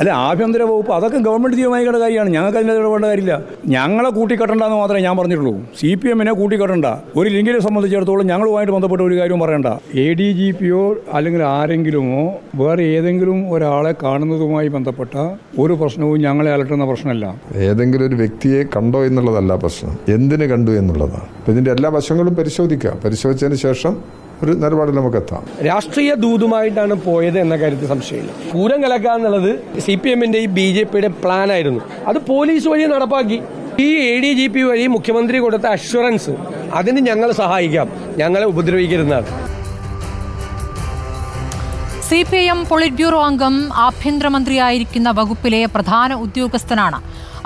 അല്ല ആഭ്യന്തര വകുപ്പ് അതൊക്കെ ഗവൺമെൻറ് തീരുമാനിക്കേണ്ട കാര്യമാണ് ഞങ്ങൾക്ക് അതിൻ്റെ ഇടപെടേണ്ട കാര്യമില്ല ഞങ്ങളെ എന്ന് മാത്രമേ ഞാൻ പറഞ്ഞിട്ടുള്ളൂ സി പി എമ്മിനെ കൂട്ടിക്കെട്ടണ്ട ഒരു ലിങ്കിനെ സംബന്ധിച്ചിടത്തോളം ഞങ്ങളുമായിട്ട് ബന്ധപ്പെട്ട ഒരു കാര്യവും പറയണ്ട എ ഡി ജി പിയോ അല്ലെങ്കിൽ ആരെങ്കിലുമോ വേറെ ഏതെങ്കിലും ഒരാളെ കാണുന്നതുമായി ബന്ധപ്പെട്ട ഒരു പ്രശ്നവും ഞങ്ങളെ അലട്ടുന്ന പ്രശ്നമല്ല ഏതെങ്കിലും ഒരു വ്യക്തിയെ കണ്ടോ എന്നുള്ളതല്ല പ്രശ്നം എന്തിനു കണ്ടു എന്നുള്ളതാണ് ഇതിൻ്റെ എല്ലാ വശങ്ങളും പരിശോധിക്കുക പരിശോധിച്ചതിന് ശേഷം ഒരു നിലപാട് നമുക്ക് എത്താം രാഷ്ട്രീയ ദൂതുമായിട്ടാണ് പോയത് എന്ന കാര്യത്തിൽ സംശയമില്ല പൂരം കലക്കുക എന്നുള്ളത് സി പി ഈ ബി ജെ പിയുടെ പ്ലാൻ ആയിരുന്നു അത് പോലീസ് വഴി നടപ്പാക്കി ഈ എ ഡി ജി പി വഴി മുഖ്യമന്ത്രി കൊടുത്ത അഷുറൻസ് അതിന് ഞങ്ങൾ സഹായിക്കാം ഞങ്ങളെ ഉപദ്രവിക്കരുതാണ് C P M politburo അംഗം ആഭ്യന്തരമന്ത്രിയായിരിക്കുന്ന വകുപ്പിലെ പ്രധാന ഉദ്യോഗസ്ഥനാണ്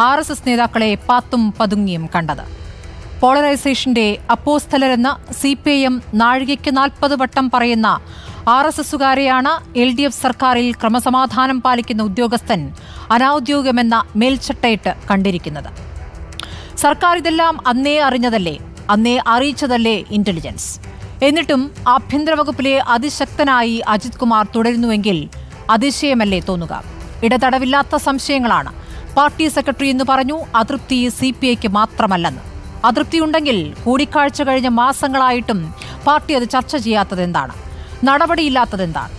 ആർ എസ് എസ് നേതാക്കളെ പാത്തും പതുങ്ങിയും കണ്ടത് പോളറൈസേഷന്റെ അപ്പോസ്ഥലരെന്ന് സി പി ഐ എം നാഴികയ്ക്ക് നാൽപ്പത് വട്ടം പറയുന്ന ആർ എസ് എസുകാരെയാണ് എൽ ഡി എഫ് സർക്കാരിൽ ക്രമസമാധാനം പാലിക്കുന്ന ഉദ്യോഗസ്ഥൻ അനൌദ്യോഗികമെന്ന മേൽച്ചട്ടയിട്ട് കണ്ടിരിക്കുന്നത് സർക്കാർ ഇതെല്ലാം അന്നേ അറിഞ്ഞതല്ലേ അന്നേ അറിയിച്ചതല്ലേ ഇന്റലിജൻസ് എന്നിട്ടും ആഭ്യന്തര വകുപ്പിലെ അതിശക്തനായി അജിത് കുമാർ തുടരുന്നുവെങ്കിൽ അതിശയമല്ലേ തോന്നുക ഇടതടവില്ലാത്ത സംശയങ്ങളാണ് പാർട്ടി സെക്രട്ടറി എന്ന് പറഞ്ഞു അതൃപ്തി സി പി ഐക്ക് മാത്രമല്ലെന്ന് അതൃപ്തിയുണ്ടെങ്കിൽ കൂടിക്കാഴ്ച കഴിഞ്ഞ മാസങ്ങളായിട്ടും പാർട്ടി അത് ചർച്ച ചെയ്യാത്തതെന്താണ് നടപടിയില്ലാത്തതെന്താണ്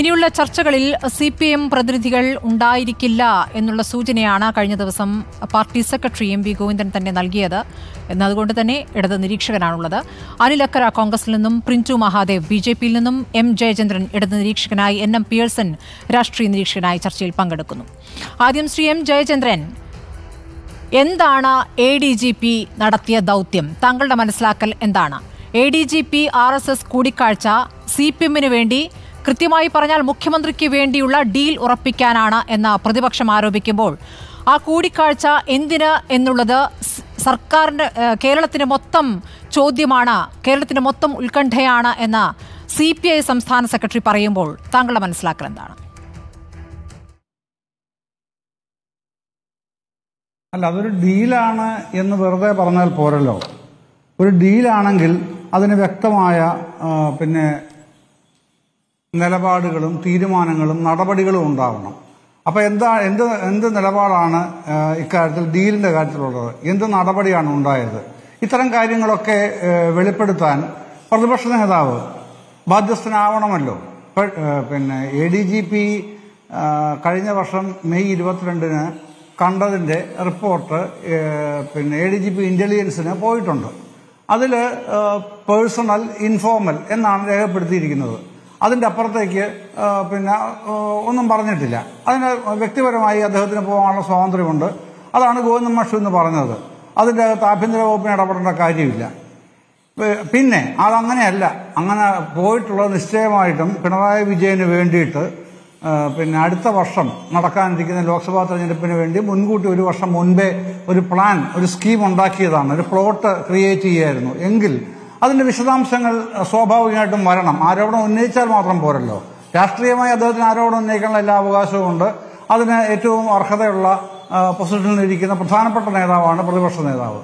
ഇനിയുള്ള ചർച്ചകളിൽ സി പി എം പ്രതിനിധികൾ ഉണ്ടായിരിക്കില്ല എന്നുള്ള സൂചനയാണ് കഴിഞ്ഞ ദിവസം party secretary M V Govindan തന്നെ നൽകിയത് എന്നതുകൊണ്ട് തന്നെ ഇടത് നിരീക്ഷകനാണുള്ളത് അനിൽ അക്കര കോൺഗ്രസിൽ നിന്നും പ്രിൻറ്റു മഹാദേവ് ബി ജെ പിയിൽ നിന്നും എം ജയചന്ദ്രൻ ഇടത് നിരീക്ഷകനായി എൻ എം പിയേഴ്സൺ രാഷ്ട്രീയ നിരീക്ഷകനായി ചർച്ചയിൽ പങ്കെടുക്കുന്നു ആദ്യം ശ്രീ എം ജയചന്ദ്രൻ എന്താണ് എ ഡി ജി പി നടത്തിയ ദൗത്യം താങ്കളുടെ മനസ്സിലാക്കൽ എന്താണ് A D G P R S S കൂടിക്കാഴ്ച സി പി എമ്മിന് വേണ്ടി കൃത്യമായി പറഞ്ഞാൽ മുഖ്യമന്ത്രിക്ക് വേണ്ടിയുള്ള ഡീൽ ഉറപ്പിക്കാനാണ് എന്ന് പ്രതിപക്ഷം ആരോപിക്കുമ്പോൾ ആ കൂടിക്കാഴ്ച എന്തിന് എന്നുള്ളത് സർക്കാരിൻ്റെ കേരളത്തിന് മൊത്തം ചോദ്യമാണ് കേരളത്തിന് മൊത്തം ഉത്കണ്ഠയാണ് എന്ന് സി പി ഐ സംസ്ഥാന സെക്രട്ടറി പറയുമ്പോൾ താങ്കളുടെ മനസ്സിലാക്കൽ എന്താണ് അല്ല അതൊരു ഡീലാണ് എന്ന് വെറുതെ പറഞ്ഞാൽ പോരല്ലോ ഒരു ഡീലാണെങ്കിൽ അതിന് വ്യക്തമായ പിന്നെ നിലപാടുകളും തീരുമാനങ്ങളും നടപടികളും ഉണ്ടാവണം അപ്പോൾ എന്താ എന്ത് എന്ത് നിലപാടാണ് ഇക്കാര്യത്തിൽ ഡീലിന്റെ കാര്യത്തിലുള്ളത് എന്ത് നടപടിയാണ് ഉണ്ടായത് ഇത്തരം കാര്യങ്ങളൊക്കെ വെളിപ്പെടുത്താൻ പ്രതിപക്ഷ നേതാവ് ബാധ്യസ്ഥനാവണമല്ലോ പിന്നെ എ ഡി ജി പി കഴിഞ്ഞ വർഷം മെയ് ഇരുപത്തിരണ്ടിന് കണ്ടതിന്റെ റിപ്പോർട്ട് പിന്നെ എ ഡി ജി പി ഇന്റലിജൻസിന് പോയിട്ടുണ്ട് അതിൽ പേഴ്സണൽ ഇൻഫോർമൽ എന്നാണ് രേഖപ്പെടുത്തിയിരിക്കുന്നത് അതിൻ്റെ അപ്പുറത്തേക്ക് പിന്നെ ഒന്നും പറഞ്ഞിട്ടില്ല അതിന് വ്യക്തിപരമായി അദ്ദേഹത്തിന് പോകാനുള്ള സ്വാതന്ത്ര്യമുണ്ട് അതാണ് ഗോവിന്ദൻ മഷു എന്ന് പറഞ്ഞത് അതിൻ്റെ അകത്ത് ആഭ്യന്തര വകുപ്പിന് ഇടപെടേണ്ട കാര്യമില്ല പിന്നെ അതങ്ങനെയല്ല അങ്ങനെ പോയിട്ടുള്ള നിശ്ചയമായിട്ടും പിണറായി വിജയന് വേണ്ടിയിട്ട് പിന്നെ അടുത്ത വർഷം നടക്കാനിരിക്കുന്ന ലോക്സഭാ തെരഞ്ഞെടുപ്പിന് വേണ്ടി മുൻകൂട്ടി ഒരു വർഷം മുൻപേ ഒരു പ്ലാൻ ഒരു സ്കീം ഉണ്ടാക്കിയതാണ് ഒരു പ്ലോട്ട് ക്രിയേറ്റ് ചെയ്യായിരുന്നു എങ്കിൽ അതിന്റെ വിശദാംശങ്ങൾ സ്വാഭാവികമായിട്ടും വരണം ആരോപണം ഉന്നയിച്ചാൽ മാത്രം പോരല്ലോ രാഷ്ട്രീയമായി അദ്ദേഹത്തിന് ആരോപണം ഉന്നയിക്കാനുള്ള എല്ലാ അവകാശവും ഉണ്ട് അതിന് ഏറ്റവും അർഹതയുള്ള പൊസിഷനിൽ ഇരിക്കുന്ന പ്രധാനപ്പെട്ട നേതാവാണ് പ്രതിപക്ഷ നേതാവ്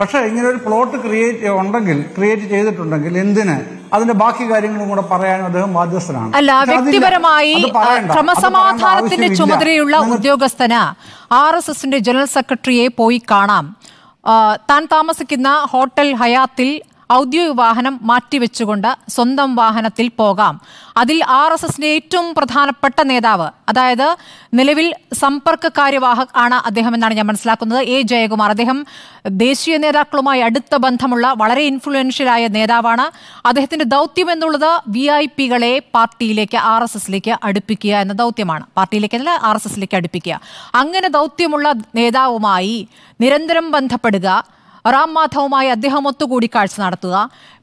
പക്ഷേ ഇങ്ങനെ ഒരു പ്ലോട്ട് ക്രിയേറ്റ് ഉണ്ടെങ്കിൽ ക്രിയേറ്റ് ചെയ്തിട്ടുണ്ടെങ്കിൽ എന്തിന് അതിന്റെ ബാക്കി കാര്യങ്ങളും കൂടെ പറയാനും അദ്ദേഹം ബാധ്യസ്ഥനാണ് അല്ല വ്യക്തിപരമായി ക്രമസമാധാനത്തിന്റെ ചുമതലയുള്ള ഉദ്യോഗസ്ഥന് ആർ എസ് എസിന്റെ ജനറൽ സെക്രട്ടറിയെ പോയി കാണാം താൻ താമസിക്കുന്ന ഹോട്ടൽ ഹയാത്തിൽ ഔദ്യോഗിക വാഹനം മാറ്റിവെച്ചുകൊണ്ട് സ്വന്തം വാഹനത്തിൽ പോകാം അതിൽ ആർ എസ് എസിന്റെ ഏറ്റവും പ്രധാനപ്പെട്ട നേതാവ് അതായത് നിലവിൽ സമ്പർക്ക കാര്യവാഹ ആണ് അദ്ദേഹം എന്നാണ് ഞാൻ മനസ്സിലാക്കുന്നത് എ ജയകുമാർ അദ്ദേഹം ദേശീയ നേതാക്കളുമായി അടുത്ത ബന്ധമുള്ള വളരെ ഇൻഫ്ലുവൻഷ്യലായ നേതാവാണ് അദ്ദേഹത്തിന്റെ ദൗത്യം എന്നുള്ളത് വി ഐ പികളെ പാർട്ടിയിലേക്ക് ആർ എസ് എസിലേക്ക് അടുപ്പിക്കുക എന്ന ദൗത്യമാണ് പാർട്ടിയിലേക്ക് അല്ല ആർ എസ് എസിലേക്ക് അടുപ്പിക്കുക അങ്ങനെ ദൗത്യമുള്ള നേതാവുമായി നിരന്തരം ബന്ധപ്പെടുക റാം മാധവുമായി അദ്ദേഹം ഒത്തുകൂടി കാഴ്ച നടത്തുക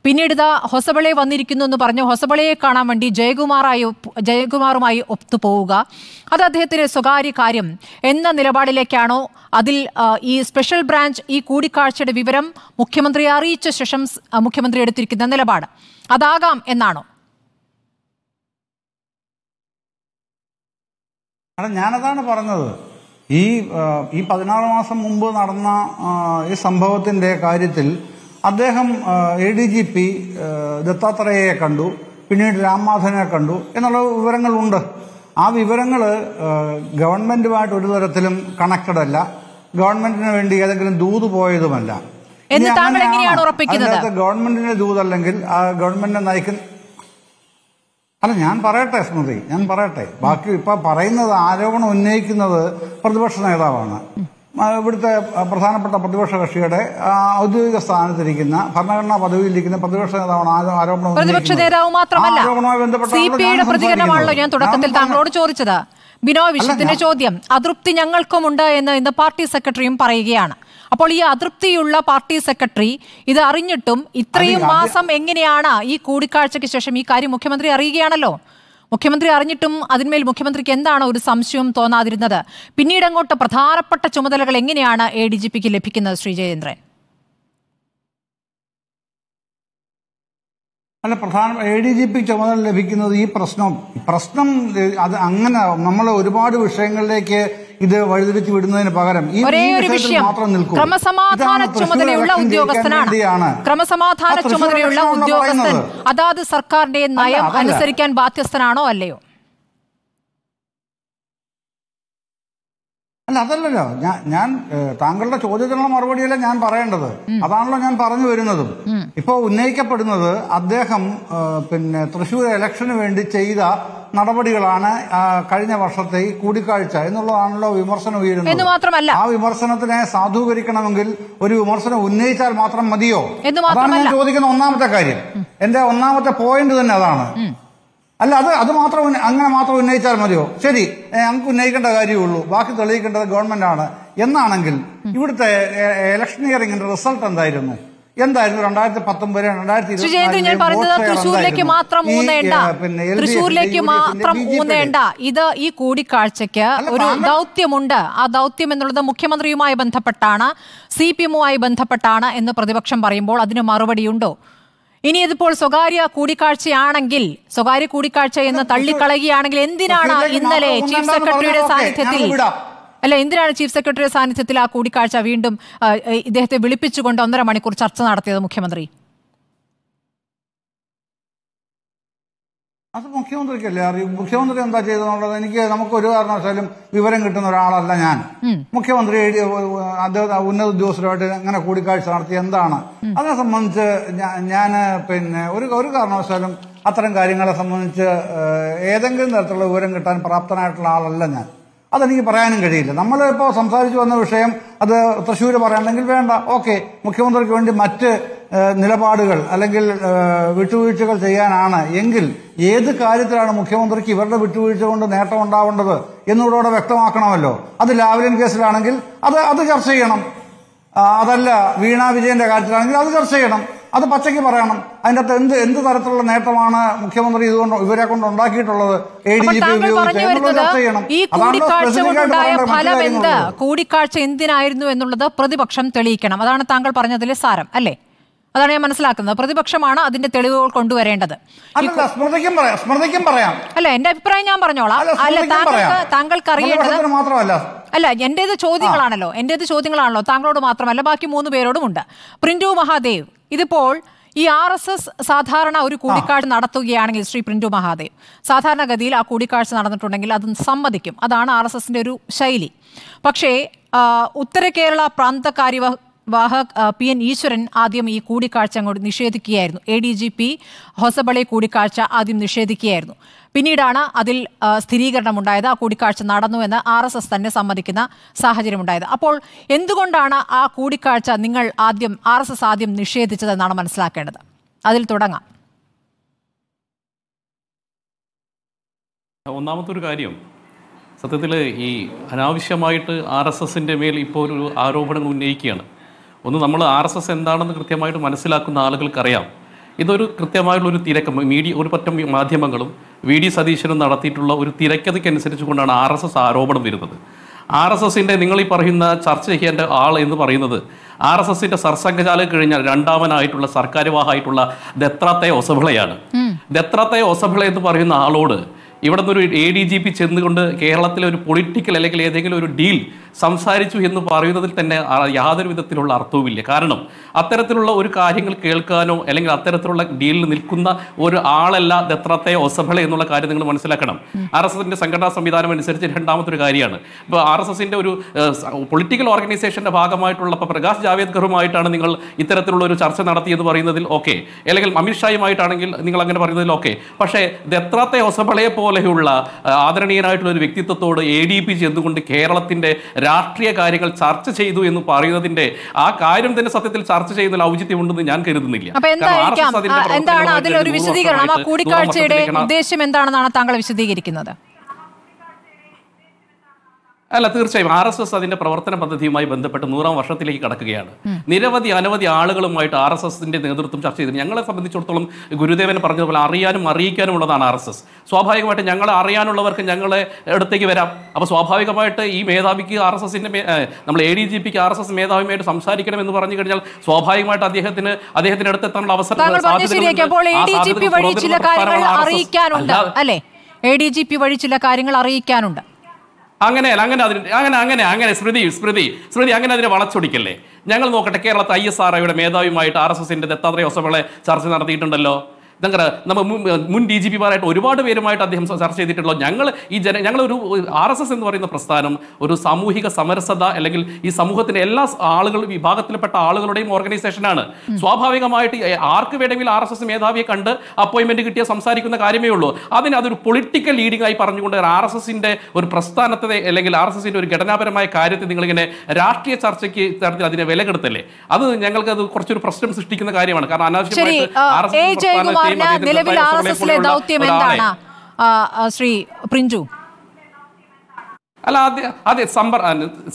പിന്നീട് ഇതാ ഹൊസബളെ വന്നിരിക്കുന്നു എന്ന് പറഞ്ഞു ഹൊസബളയെ കാണാൻ വേണ്ടി ജയകുമാറായി ജയകുമാറുമായി ഒത്തുപോവുക പോവുക അത് അദ്ദേഹത്തിന് സ്വകാര്യ കാര്യം എന്ന നിലപാടിലേക്കാണോ അതിൽ ഈ സ്പെഷ്യൽ ബ്രാഞ്ച് ഈ കൂടിക്കാഴ്ചയുടെ വിവരം മുഖ്യമന്ത്രിയെ അറിയിച്ച ശേഷം മുഖ്യമന്ത്രി എടുത്തിരിക്കുന്ന നിലപാട് അതാകാം എന്നാണോ ഞാനതാണ് പറഞ്ഞത് ഈ ഈ പതിനാറ് മാസം മുമ്പ് നടന്ന ഈ സംഭവത്തിന്റെ കാര്യത്തിൽ അദ്ദേഹം എ ഡി ജി പി ദത്താത്രേയയെ കണ്ടു പിന്നീട് രാംനാഥനെ കണ്ടു എന്നുള്ള വിവരങ്ങളുണ്ട് ആ വിവരങ്ങൾ ഗവൺമെന്റുമായിട്ട് ഒരു തരത്തിലും കണക്റ്റഡ് അല്ല ഗവൺമെന്റിന് വേണ്ടി ഏതെങ്കിലും ദൂത് പോയതുമല്ല ഗവൺമെന്റിന്റെ ദൂതല്ലെങ്കിൽ ആ ഗവൺമെന്റിനെ നയിക്കുന്ന അല്ല ഞാൻ പറയട്ടെ സ്മൃതി ഞാൻ പറയട്ടെ ബാക്കി ഇപ്പൊ പറയുന്നത് ആരോപണം ഉന്നയിക്കുന്നത് പ്രതിപക്ഷ നേതാവാണ് ഇവിടുത്തെ പ്രധാനപ്പെട്ട പ്രതിപക്ഷ കക്ഷിയുടെ ഔദ്യോഗിക സ്ഥാനത്തിരിക്കുന്ന ഭരണഘടനാ പദവിയിലിരിക്കുന്ന പ്രതിപക്ഷ നേതാവാണ് ആരോപണം പ്രതിപക്ഷ നേതാവ് മാത്രമല്ല ഞാൻ തുടക്കത്തിൽ താങ്കളോട് ചോദിച്ചത് ബിനോ വിഷയത്തിന്റെ ചോദ്യം അതൃപ്തി ഉണ്ട് എന്ന് ഇന്ന് പാർട്ടി സെക്രട്ടറിയും പറയുകയാണ് അപ്പോൾ ഈ അതൃപ്തിയുള്ള പാർട്ടി സെക്രട്ടറി ഇത് അറിഞ്ഞിട്ടും ഇത്രയും മാസം എങ്ങനെയാണ് ഈ കൂടിക്കാഴ്ചയ്ക്ക് ശേഷം ഈ കാര്യം മുഖ്യമന്ത്രി അറിയുകയാണല്ലോ മുഖ്യമന്ത്രി അറിഞ്ഞിട്ടും അതിന്മേൽ മുഖ്യമന്ത്രിക്ക് എന്താണ് ഒരു സംശയവും തോന്നാതിരുന്നത് പിന്നീട് അങ്ങോട്ട് പ്രധാനപ്പെട്ട ചുമതലകൾ എങ്ങനെയാണ് എ ഡി ജി പിക്ക് ലഭിക്കുന്നത് ശ്രീ ജയേന്ദ്രൻ അല്ല പ്രധാന എ ഡി ജി പി ചുമതല ലഭിക്കുന്നത് ഈ പ്രശ്നം പ്രശ്നം അത് അങ്ങനെ നമ്മൾ ഒരുപാട് വിഷയങ്ങളിലേക്ക് ഇത് വഴിതിരിച്ചു വിടുന്നതിന് പകരം ഈ വിഷയം മാത്രം നിൽക്കും ക്രമസമാധാന ചുമതലയുള്ള ഉദ്യോഗസ്ഥനാണ് ക്രമസമാധാന ചുമതലയുള്ള ഉദ്യോഗസ്ഥൻ അതാത് സർക്കാരിന്റെ നയം അനുസരിക്കാൻ ബാധ്യസ്ഥനാണോ അല്ലയോ അല്ല അതല്ലല്ലോ ഞാൻ ഞാൻ താങ്കളുടെ ചോദ്യത്തിനുള്ള മറുപടിയല്ല ഞാൻ പറയേണ്ടത് അതാണല്ലോ ഞാൻ പറഞ്ഞു വരുന്നതും ഇപ്പൊ ഉന്നയിക്കപ്പെടുന്നത് അദ്ദേഹം പിന്നെ തൃശൂർ ഇലക്ഷന് വേണ്ടി ചെയ്ത നടപടികളാണ് കഴിഞ്ഞ വർഷത്തെ ഈ കൂടിക്കാഴ്ച എന്നുള്ളതാണല്ലോ വിമർശനം ഉയരുന്നത് മാത്രമല്ല ആ വിമർശനത്തിനെ സാധൂകരിക്കണമെങ്കിൽ ഒരു വിമർശനം ഉന്നയിച്ചാൽ മാത്രം മതിയോ അതാണ് ഞാൻ ചോദിക്കുന്ന ഒന്നാമത്തെ കാര്യം എന്റെ ഒന്നാമത്തെ പോയിന്റ് തന്നെ അതാണ് അല്ല അത് അത് മാത്രം അങ്ങനെ മാത്രം ഉന്നയിച്ചാൽ മതിയോ ശരി നമുക്ക് ഉന്നയിക്കേണ്ട കാര്യമുള്ളൂ ബാക്കി തെളിയിക്കേണ്ടത് ഗവൺമെന്റാണ് എന്നാണെങ്കിൽ ഇവിടുത്തെ ഇലക്ഷനിയറിംഗിന്റെ റിസൾട്ട് എന്തായിരുന്നു എന്തായിരുന്നു രണ്ടായിരത്തി പത്തൊമ്പത് രണ്ടായിരത്തി ഞാൻ പറഞ്ഞത് തൃശ്ശൂരിലേക്ക് മാത്രം ഊന്നേണ്ട തൃശ്ശൂരിലേക്ക് മാത്രം ഊന്നേണ്ട ഇത് ഈ കൂടിക്കാഴ്ചക്ക് ഒരു ദൗത്യമുണ്ട് ആ ദൗത്യം എന്നുള്ളത് മുഖ്യമന്ത്രിയുമായി ബന്ധപ്പെട്ടാണ് സി പി എമ്മുമായി ബന്ധപ്പെട്ടാണ് എന്ന് പ്രതിപക്ഷം പറയുമ്പോൾ അതിന് മറുപടിയുണ്ടോ ഇനി ഇതിപ്പോൾ സ്വകാര്യ കൂടിക്കാഴ്ചയാണെങ്കിൽ സ്വകാര്യ കൂടിക്കാഴ്ച എന്ന് തള്ളിക്കളയുകയാണെങ്കിൽ എന്തിനാണ് ഇന്നലെ ചീഫ് സെക്രട്ടറിയുടെ സാന്നിധ്യത്തിൽ അല്ല എന്തിനാണ് ചീഫ് സെക്രട്ടറിയുടെ സാന്നിധ്യത്തിൽ ആ കൂടിക്കാഴ്ച വീണ്ടും ഇദ്ദേഹത്തെ വിളിപ്പിച്ചുകൊണ്ട് ഒന്നര മണിക്കൂർ ചർച്ച നടത്തിയത് മുഖ്യമന്ത്രി അത് മുഖ്യമന്ത്രിക്കല്ലേ അറിയും മുഖ്യമന്ത്രി എന്താ ചെയ്തെന്നുള്ളത് എനിക്ക് നമുക്ക് ഒരു കാരണവശാലും വിവരം കിട്ടുന്ന ഒരാളല്ല ഞാൻ മുഖ്യമന്ത്രി അദ്ദേഹം ഉന്നത ഉദ്യോഗസ്ഥരുമായിട്ട് അങ്ങനെ കൂടിക്കാഴ്ച നടത്തി എന്താണ് അതിനെ സംബന്ധിച്ച് ഞാൻ പിന്നെ ഒരു ഒരു കാരണവശാലും അത്തരം കാര്യങ്ങളെ സംബന്ധിച്ച് ഏതെങ്കിലും തരത്തിലുള്ള വിവരം കിട്ടാൻ പ്രാപ്തനായിട്ടുള്ള ആളല്ല ഞാൻ അതെനിക്ക് പറയാനും കഴിയില്ല നമ്മൾ ഇപ്പോൾ സംസാരിച്ചു വന്ന വിഷയം അത് തൃശ്ശൂർ പറയണമെങ്കിൽ വേണ്ട ഓക്കെ മുഖ്യമന്ത്രിക്ക് വേണ്ടി മറ്റ് നിലപാടുകൾ അല്ലെങ്കിൽ വിട്ടുവീഴ്ചകൾ ചെയ്യാനാണ് എങ്കിൽ ഏത് കാര്യത്തിലാണ് മുഖ്യമന്ത്രിക്ക് ഇവരുടെ വിട്ടുവീഴ്ച കൊണ്ട് നേട്ടം ഉണ്ടാവേണ്ടത് എന്നിവിടെ വ്യക്തമാക്കണമല്ലോ അത് ലാവലിൻ കേസിലാണെങ്കിൽ അത് അത് ചർച്ച ചെയ്യണം അതല്ല വീണ വിജയന്റെ കാര്യത്തിലാണെങ്കിൽ അത് ചർച്ച ചെയ്യണം അത് പച്ചയ്ക്ക് പറയണം അതിന്റെ അകത്ത് എന്ത് എന്ത് തരത്തിലുള്ള നേട്ടമാണ് മുഖ്യമന്ത്രി ഇതുകൊണ്ട് ഇവരെ കൊണ്ട് ഉണ്ടാക്കിയിട്ടുള്ളത് എ ഡി ജി പി ഉപയോഗിച്ച് കൂടിക്കാഴ്ച എന്തിനായിരുന്നു എന്നുള്ളത് പ്രതിപക്ഷം തെളിയിക്കണം അതാണ് താങ്കൾ പറഞ്ഞതിലെ സാരം അല്ലേ അതാണ് ഞാൻ മനസ്സിലാക്കുന്നത് പ്രതിപക്ഷമാണ് അതിന്റെ തെളിവുകൾ കൊണ്ടുവരേണ്ടത് പറയാം അല്ല എന്റെ അഭിപ്രായം ഞാൻ പറഞ്ഞോളാം അല്ല താങ്കൾക്ക് താങ്കൾക്ക് അറിയേണ്ടത് അല്ല എന്റേത് ചോദ്യങ്ങളാണല്ലോ എന്റേത് ചോദ്യങ്ങളാണല്ലോ താങ്കളോട് മാത്രമല്ല ബാക്കി മൂന്ന് പേരോടും ഉണ്ട് പ്രിന്റു മഹാദേവ് ഇതിപ്പോൾ ഈ ആർ എസ് എസ് സാധാരണ ഒരു കൂടിക്കാഴ്ച നടത്തുകയാണെങ്കിൽ ശ്രീ പ്രിൻറ്റു മഹാദേവ് സാധാരണഗതിയിൽ ആ കൂടിക്കാഴ്ച നടന്നിട്ടുണ്ടെങ്കിൽ അത് സമ്മതിക്കും അതാണ് ആർ എസ് എസിന്റെ ഒരു ശൈലി പക്ഷേ ഉത്തര കേരള പ്രാന്ത കാര്യവ വാഹ പി എൻ ഈശ്വരൻ ആദ്യം ഈ കൂടിക്കാഴ്ച അങ്ങോട്ട് നിഷേധിക്കുകയായിരുന്നു A D G P Hosabale കൂടിക്കാഴ്ച ആദ്യം നിഷേധിക്കുകയായിരുന്നു പിന്നീടാണ് അതിൽ ഉണ്ടായത് ആ കൂടിക്കാഴ്ച നടന്നു എന്ന് ആർ എസ് എസ് തന്നെ സമ്മതിക്കുന്ന സാഹചര്യമുണ്ടായത് അപ്പോൾ എന്തുകൊണ്ടാണ് ആ കൂടിക്കാഴ്ച നിങ്ങൾ ആദ്യം ആർ എസ് എസ് ആദ്യം നിഷേധിച്ചതെന്നാണ് മനസ്സിലാക്കേണ്ടത് അതിൽ തുടങ്ങാം ഒന്നാമത്തെ ഒരു കാര്യം സത്യത്തിൽ ഈ അനാവശ്യമായിട്ട് ആർ എസ് എസിൻ്റെ മേൽ ഇപ്പോൾ ഒരു ആരോപണം ഉന്നയിക്കുകയാണ് ഒന്ന് നമ്മൾ ആർ എസ് എസ് എന്താണെന്ന് കൃത്യമായിട്ട് മനസ്സിലാക്കുന്ന ആളുകൾക്കറിയാം ഇതൊരു കൃത്യമായിട്ടുള്ളൊരു തിരക്ക് മീഡിയ ഒരു പറ്റം മാധ്യമങ്ങളും വി ഡി സതീശനും നടത്തിയിട്ടുള്ള ഒരു തിരക്കഥയ്ക്കനുസരിച്ച് കൊണ്ടാണ് ആർ എസ് എസ് ആരോപണം വരുന്നത് ആർ എസ് എസിൻ്റെ നിങ്ങൾ ഈ പറയുന്ന ചർച്ച ചെയ്യേണ്ട ആൾ എന്ന് പറയുന്നത് ആർ എസ് എസിൻ്റെ സർസംഘചാലക കഴിഞ്ഞാൽ രണ്ടാമനായിട്ടുള്ള സർക്കാരുവാഹായിട്ടുള്ള ദത്രാത്തയ ഒസഭിളയാണ് ദത്രാത്തയ ഒസഭിള എന്ന് പറയുന്ന ആളോട് ഇവിടെ നിന്നൊരു എ ഡി ജി പി ചെന്നുകൊണ്ട് കേരളത്തിലെ ഒരു പൊളിറ്റിക്കൽ അല്ലെങ്കിൽ ഏതെങ്കിലും ഒരു ഡീൽ സംസാരിച്ചു എന്ന് പറയുന്നതിൽ തന്നെ യാതൊരു വിധത്തിലുള്ള അർത്ഥവുമില്ല കാരണം അത്തരത്തിലുള്ള ഒരു കാര്യങ്ങൾ കേൾക്കാനോ അല്ലെങ്കിൽ അത്തരത്തിലുള്ള ഡീലിൽ നിൽക്കുന്ന ഒരു ആളല്ല ദത്രത്തെ ഒസഭള എന്നുള്ള കാര്യം നിങ്ങൾ മനസ്സിലാക്കണം ആർ എസ് എസിന്റെ സംഘടനാ സംവിധാനം അനുസരിച്ച് രണ്ടാമത്തെ ഒരു കാര്യമാണ് ഇപ്പോൾ ആർ എസ് എസിന്റെ ഒരു പൊളിറ്റിക്കൽ ഓർഗനൈസേഷന്റെ ഭാഗമായിട്ടുള്ള ഇപ്പോൾ പ്രകാശ് ജാവേദ്കറുമായിട്ടാണ് നിങ്ങൾ ഇത്തരത്തിലുള്ള ഒരു ചർച്ച നടത്തിയെന്ന് പറയുന്നതിൽ ഓക്കെ അല്ലെങ്കിൽ അമിത്ഷായുമായിട്ടാണെങ്കിൽ നിങ്ങൾ അങ്ങനെ പറയുന്നതിൽ ഓക്കെ പക്ഷേ ദത്രത്തെ ഒസഭളയെ പോലെയുള്ള ആദരണീയനായിട്ടുള്ള ഒരു വ്യക്തിത്വത്തോട് എ ഡി പി ചെന്നുകൊണ്ട് കേരളത്തിന്റെ രാഷ്ട്രീയ കാര്യങ്ങൾ ചർച്ച ചെയ്തു എന്ന് പറയുന്നതിന്റെ ആ കാര്യം തന്നെ സത്യത്തിൽ ചർച്ച ഔചിത്യം ഉണ്ടെന്ന് ഞാൻ കരുതുന്നില്ല എന്താണ് അതിലൊരു വിശദീകരണം ആ കൂടിക്കാഴ്ചയുടെ ഉദ്ദേശം എന്താണെന്നാണ് താങ്കൾ വിശദീകരിക്കുന്നത് അല്ല തീർച്ചയായും ആർ എസ് എസ് അതിന്റെ പ്രവർത്തന പദ്ധതിയുമായി ബന്ധപ്പെട്ട് നൂറാം വർഷത്തിലേക്ക് കടക്കുകയാണ് നിരവധി അനവധി ആളുകളുമായിട്ട് ആർ എസ് എസിന്റെ നേതൃത്വം ചർച്ച ചെയ്തു ഞങ്ങളെ സംബന്ധിച്ചിടത്തോളം ഗുരുദേവൻ പറഞ്ഞതുപോലെ അറിയാനും അറിയിക്കാനും ഉള്ളതാണ് ആർ എസ് എസ് സ്വാഭാവികമായിട്ട് ഞങ്ങളെ അറിയാനുള്ളവർക്ക് ഞങ്ങളെ അടുത്തേക്ക് വരാം അപ്പോൾ സ്വാഭാവികമായിട്ട് ഈ മേധാവിക്ക് ആർ എസ് എസിന്റെ നമ്മൾ എ ഡി ജി പിക്ക് ആർ എസ് എസ് മേധാവിയുമായിട്ട് സംസാരിക്കണം എന്ന് പറഞ്ഞു കഴിഞ്ഞാൽ സ്വാഭാവികമായിട്ട് അദ്ദേഹത്തിന് അദ്ദേഹത്തിന് അടുത്തെത്താനുള്ള അവസരം അറിയിക്കാനുണ്ട് അല്ലെ എ ഡി ജി പി വഴി ചില കാര്യങ്ങൾ അറിയിക്കാനുണ്ട് അങ്ങനെ അങ്ങനെ അതിന് അങ്ങനെ അങ്ങനെ അങ്ങനെ സ്മൃതി സ്മൃതി സ്മൃതി അങ്ങനെ അതിനെ വളച്ചൊടിക്കല്ലേ ഞങ്ങൾ നോക്കട്ടെ കേരളത്തെ ഐ എസ് ആർ മേധാവിയുമായിട്ട് ആർ എസ് എസിന്റെ ദത്താത്രേയ ഒസമകളെ ചർച്ച നടത്തിയിട്ടുണ്ടല്ലോ എന്താ നമ്മൾ മുൻ ഡി ജി പിമാരായിട്ട് ഒരുപാട് പേരുമായിട്ട് അദ്ദേഹം ചർച്ച ചെയ്തിട്ടുള്ള ഞങ്ങൾ ഈ ജന ഞങ്ങളൊരു ആർ എസ് എസ് എന്ന് പറയുന്ന പ്രസ്ഥാനം ഒരു സാമൂഹിക സമരസത അല്ലെങ്കിൽ ഈ സമൂഹത്തിൻ്റെ എല്ലാ ആളുകൾ വിഭാഗത്തിൽപ്പെട്ട ആളുകളുടെയും ഓർഗനൈസേഷനാണ് സ്വാഭാവികമായിട്ട് ആർക്ക് വേണമെങ്കിലും ആർ എസ് എസ് മേധാവിയെ കണ്ട് അപ്പോയിൻമെൻറ്റ് കിട്ടിയ സംസാരിക്കുന്ന കാര്യമേ ഉള്ളൂ അതിന് അതൊരു പൊളിറ്റിക്കൽ ലീഡിംഗ് ആയി പറഞ്ഞുകൊണ്ട് ആർ എസ് എസിൻ്റെ ഒരു പ്രസ്ഥാനത്തെ അല്ലെങ്കിൽ ആർ എസ് എസിൻ്റെ ഒരു ഘടനാപരമായ കാര്യത്തെ നിങ്ങളിങ്ങനെ രാഷ്ട്രീയ ചർച്ചയ്ക്ക് തരത്തിൽ അതിനെ വില കെടുത്തല്ലേ അത് ഞങ്ങൾക്ക് അത് കുറച്ചൊരു പ്രശ്നം സൃഷ്ടിക്കുന്ന കാര്യമാണ് കാരണം അനാവശ്യമായിട്ട് ആർ എസ് എസ് സർക്കാരിന് നിലവിൽ ആർ എസ് എസിലെ ദൗത്യം എന്താണ് ശ്രീ പ്രിഞ്ചു അല്ല അതെ അതെ സമ്പർ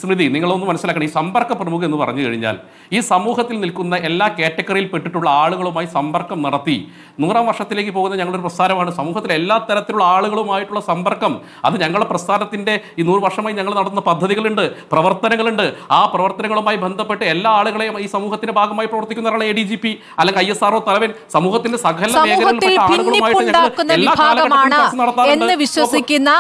സ്മൃതി നിങ്ങളൊന്ന് മനസ്സിലാക്കണം ഈ സമ്പർക്ക പ്രമുഖ എന്ന് പറഞ്ഞു കഴിഞ്ഞാൽ ഈ സമൂഹത്തിൽ നിൽക്കുന്ന എല്ലാ കാറ്റഗറിയിൽ പെട്ടിട്ടുള്ള ആളുകളുമായി സമ്പർക്കം നടത്തി നൂറാം വർഷത്തിലേക്ക് പോകുന്ന ഞങ്ങളുടെ പ്രസ്ഥാനമാണ് സമൂഹത്തിലെ എല്ലാ തരത്തിലുള്ള ആളുകളുമായിട്ടുള്ള സമ്പർക്കം അത് ഞങ്ങളുടെ പ്രസ്ഥാനത്തിൻ്റെ ഈ നൂറ് വർഷമായി ഞങ്ങൾ നടത്തുന്ന പദ്ധതികളുണ്ട് പ്രവർത്തനങ്ങളുണ്ട് ആ പ്രവർത്തനങ്ങളുമായി ബന്ധപ്പെട്ട് എല്ലാ ആളുകളെയും ഈ സമൂഹത്തിന്റെ ഭാഗമായി പ്രവർത്തിക്കുന്ന ഒരാളെ എ ഡി ജി പി അല്ലെങ്കിൽ ഐ എസ് ആർഒ തലവൻ സമൂഹത്തിന്റെ സകല മേഖലകളിൽപ്പെട്ട ആളുകളുമായിട്ട് ഞങ്ങൾ എല്ലാ കാലഘട്ടത്തിലും നടത്താറുണ്ട് എന്ന് വിശ്വസിക്കുന്ന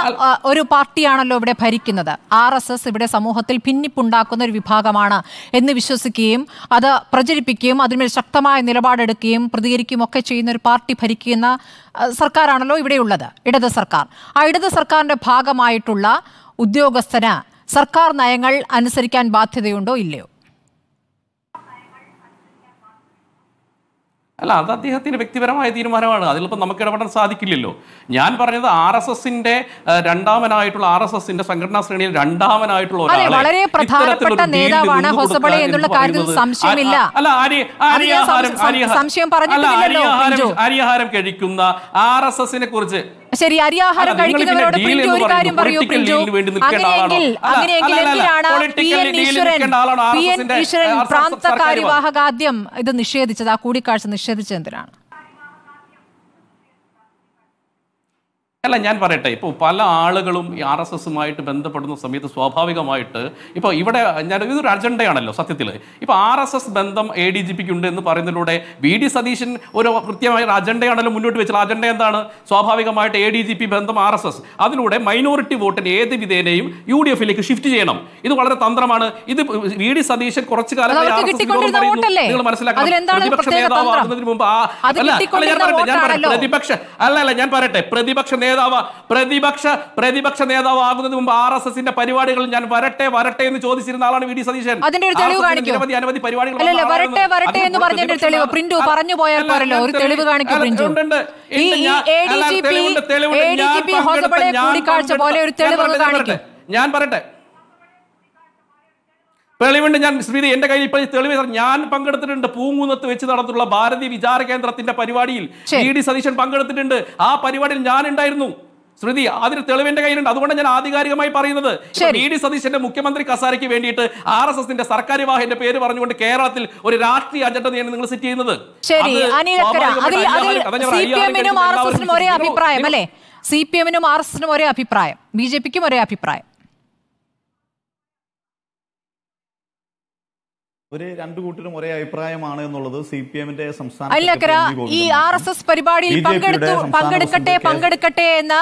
ഒരു പാർട്ടിയാണല്ലോ ഇവിടെ ഭരിക്കുന്നത് കാണിക്കുന്നത് ആർ എസ് എസ് ഇവിടെ സമൂഹത്തിൽ ഭിന്നിപ്പുണ്ടാക്കുന്ന ഒരു വിഭാഗമാണ് എന്ന് വിശ്വസിക്കുകയും അത് പ്രചരിപ്പിക്കുകയും അതിന്മേൽ ശക്തമായ നിലപാടെടുക്കുകയും പ്രതികരിക്കുകയും ഒക്കെ ചെയ്യുന്ന ഒരു പാർട്ടി ഭരിക്കുന്ന സർക്കാരാണല്ലോ ഇവിടെയുള്ളത് ഇടത് സർക്കാർ ആ ഇടത് സർക്കാരിൻ്റെ ഭാഗമായിട്ടുള്ള ഉദ്യോഗസ്ഥന് സർക്കാർ നയങ്ങൾ അനുസരിക്കാൻ ബാധ്യതയുണ്ടോ ഇല്ലയോ അല്ല അത് അദ്ദേഹത്തിൻ്റെ വ്യക്തിപരമായ തീരുമാനമാണ് അതിലിപ്പോൾ നമുക്ക് ഇടപെടാൻ സാധിക്കില്ലല്ലോ ഞാൻ പറഞ്ഞത് ആർ എസ് എസിന്റെ രണ്ടാമനായിട്ടുള്ള ആർ എസ് എസിന്റെ സംഘടനാ ശ്രേണിയിൽ രണ്ടാമനായിട്ടുള്ള വളരെ നേതാവാണ് എന്നുള്ള കാര്യത്തിൽ സംശയമില്ല അല്ല സംശയം കഴിക്കുന്ന ആർ എസ് എസിനെ കുറിച്ച് ശരി ആഹാരം കഴിക്കുന്നവരോട് പ്രിൻറ്റ് ഒരു കാര്യം പറയൂ പ്രിൻറ്റു അങ്ങനെയെങ്കിൽ അങ്ങനെയെങ്കിൽ എന്തിനാണ് P N Eshwaran P N Eshwaran പ്രാന്തകാര്യവാഹകാദ്യം ഇത് നിഷേധിച്ചത് ആ കൂടിക്കാഴ്ച നിഷേധിച്ചത് എന്തിനാണ് അല്ല ഞാൻ പറയട്ടെ ഇപ്പോൾ പല ആളുകളും ഈ ആർ എസ് എസുമായിട്ട് ബന്ധപ്പെടുന്ന സമയത്ത് സ്വാഭാവികമായിട്ട് ഇപ്പോൾ ഇവിടെ ഞാൻ ഇതൊരു അജണ്ടയാണല്ലോ സത്യത്തിൽ ഇപ്പോൾ ആർ എസ് എസ് ബന്ധം എ ഡി ജി പിക്ക് ഉണ്ട് എന്ന് പറയുന്നതിലൂടെ വി ഡി സതീശൻ ഒരു കൃത്യമായ ഒരു അജണ്ടയാണല്ലോ മുന്നോട്ട് വെച്ചത് അജണ്ട എന്താണ് സ്വാഭാവികമായിട്ട് എ ഡി ജി പി ബന്ധം ആർ എസ് എസ് അതിലൂടെ മൈനോറിറ്റി വോട്ടിന് ഏത് വിധേനയും യു ഡി എഫിലേക്ക് ഷിഫ്റ്റ് ചെയ്യണം ഇത് വളരെ തന്ത്രമാണ് ഇത് വി ഡി സതീശൻ കുറച്ചു കാലം നിങ്ങൾ പ്രതിപക്ഷ നേതാവ് മുമ്പ് അല്ല ഞാൻ പറയട്ടെ പ്രതിപക്ഷ അല്ല അല്ല ഞാൻ പറയട്ടെ പ്രതിപക്ഷ നേതാവ് നേതാവ് പ്രതിപക്ഷ പ്രതിപക്ഷ നേതാവ് ആകുന്നതിന് മുമ്പ് ആർ എസ് എസിന്റെ പരിപാടികൾ ഞാൻ വരട്ടെ വരട്ടെ എന്ന് ചോദിച്ചിരുന്ന ആളാണ് വി ഡി സതീശൻ അതിന്റെ ഒരു വരട്ടെ വരട്ടെ എന്ന് പറഞ്ഞതിന്റെ തെളിവ് പറഞ്ഞു ഒരു തെളിവ് പോലെ ഒരു തെളിവ് ഞാൻ പറയട്ടെ തെളിവുണ്ട് ഞാൻ ശ്രീതി എൻ്റെ കയ്യിൽ ഇപ്പോൾ തെളിവ് ഞാൻ പങ്കെടുത്തിട്ടുണ്ട് പൂങ്കുന്നത്ത് വെച്ച് നടത്തുള്ള ഭാരതി വിചാര കേന്ദ്രത്തിന്റെ പരിപാടിയിൽ ഇ ഡി സതീശൻ പങ്കെടുത്തിട്ടുണ്ട് ആ പരിപാടിയിൽ ഞാൻ ഉണ്ടായിരുന്നു ശ്രുതി അതിന് തെളിവിന്റെ കയ്യിലുണ്ട് അതുകൊണ്ട് ഞാൻ ആധികാരികമായി പറയുന്നത് ഇ ഡി സതീശന്റെ മുഖ്യമന്ത്രി കസാരയ്ക്ക് വേണ്ടിയിട്ട് ആർ എസ് എസിന്റെ സർക്കാർ വാഹന്റെ പേര് പറഞ്ഞുകൊണ്ട് കേരളത്തിൽ ഒരു രാഷ്ട്രീയ അജണ്ട തന്നെയാണ് നിങ്ങൾ സെറ്റ് ചെയ്യുന്നത് സി പി എമ്മിനും ആർ എസ് എസിനും ഒരേ അഭിപ്രായം ബി ജെ പിക്കും ഒരേ അഭിപ്രായം ഒരു രണ്ടു കൂട്ടരും ഈ ആർ എസ് എസ് പരിപാടിയിൽ പങ്കെടുത്തു പങ്കെടുക്കട്ടെ പങ്കെടുക്കട്ടെ എന്ന്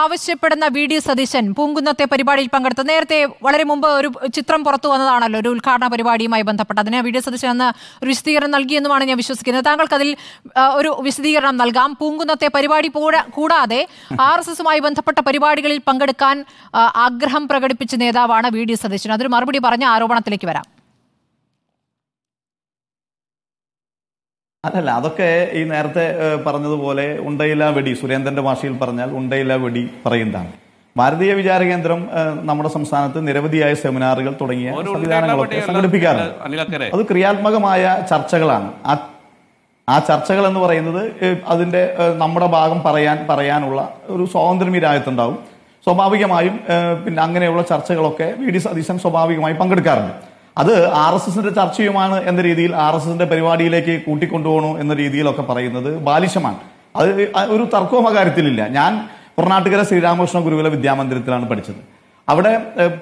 ആവശ്യപ്പെടുന്ന വി ഡി സതീശൻ പൂങ്കുന്നത്തെ പരിപാടിയിൽ പങ്കെടുത്തു നേരത്തെ വളരെ മുമ്പ് ഒരു ചിത്രം പുറത്തു വന്നതാണല്ലോ ഒരു ഉദ്ഘാടന പരിപാടിയുമായി ബന്ധപ്പെട്ട് അതിന് വി ഡി സതീശൻ അന്ന് ഒരു വിശദീകരണം നൽകിയെന്നുമാണ് ഞാൻ വിശ്വസിക്കുന്നത് താങ്കൾക്ക് അതിൽ ഒരു വിശദീകരണം നൽകാം പൂങ്കുന്നത്തെ പരിപാടി കൂടാതെ ആർ എസ് എസുമായി ബന്ധപ്പെട്ട പരിപാടികളിൽ പങ്കെടുക്കാൻ ആഗ്രഹം പ്രകടിപ്പിച്ച നേതാവാണ് വി ഡി സതീശൻ അതൊരു മറുപടി പറഞ്ഞ ആരോപണത്തിലേക്ക് വരാം അതല്ല അതൊക്കെ ഈ നേരത്തെ പറഞ്ഞതുപോലെ ഉണ്ടയില്ല വെടി സുരേന്ദ്രന്റെ ഭാഷയിൽ പറഞ്ഞാൽ ഉണ്ടയില്ല വെടി പറയുന്നതാണ് ഭാരതീയ വിചാര കേന്ദ്രം നമ്മുടെ സംസ്ഥാനത്ത് നിരവധിയായ സെമിനാറുകൾ തുടങ്ങിയ സംവിധാനങ്ങളൊക്കെ സംഘടിപ്പിക്കാറുണ്ട് അത് ക്രിയാത്മകമായ ചർച്ചകളാണ് ആ ചർച്ചകൾ എന്ന് പറയുന്നത് അതിന്റെ നമ്മുടെ ഭാഗം പറയാൻ പറയാനുള്ള ഒരു സ്വാതന്ത്ര്യം ഈ രാജ്യത്തുണ്ടാവും സ്വാഭാവികമായും പിന്നെ അങ്ങനെയുള്ള ചർച്ചകളൊക്കെ വി ഡി സതീശൻ സ്വാഭാവികമായി പങ്കെടുക്കാറുണ്ട് അത് ആർ എസ് എസിന്റെ ചർച്ചയുമാണ് എന്ന രീതിയിൽ ആർ എസ് എസിന്റെ പരിപാടിയിലേക്ക് കൂട്ടിക്കൊണ്ടുപോകണു എന്ന രീതിയിലൊക്കെ പറയുന്നത് ബാലിശമാണ് അത് ഒരു തർക്കവും അകാര്യത്തിലില്ല ഞാൻ പുറനാട്ടുകര ശ്രീരാമകൃഷ്ണ ഗുരുകുല വിദ്യാമന്ദിരത്തിലാണ് പഠിച്ചത് അവിടെ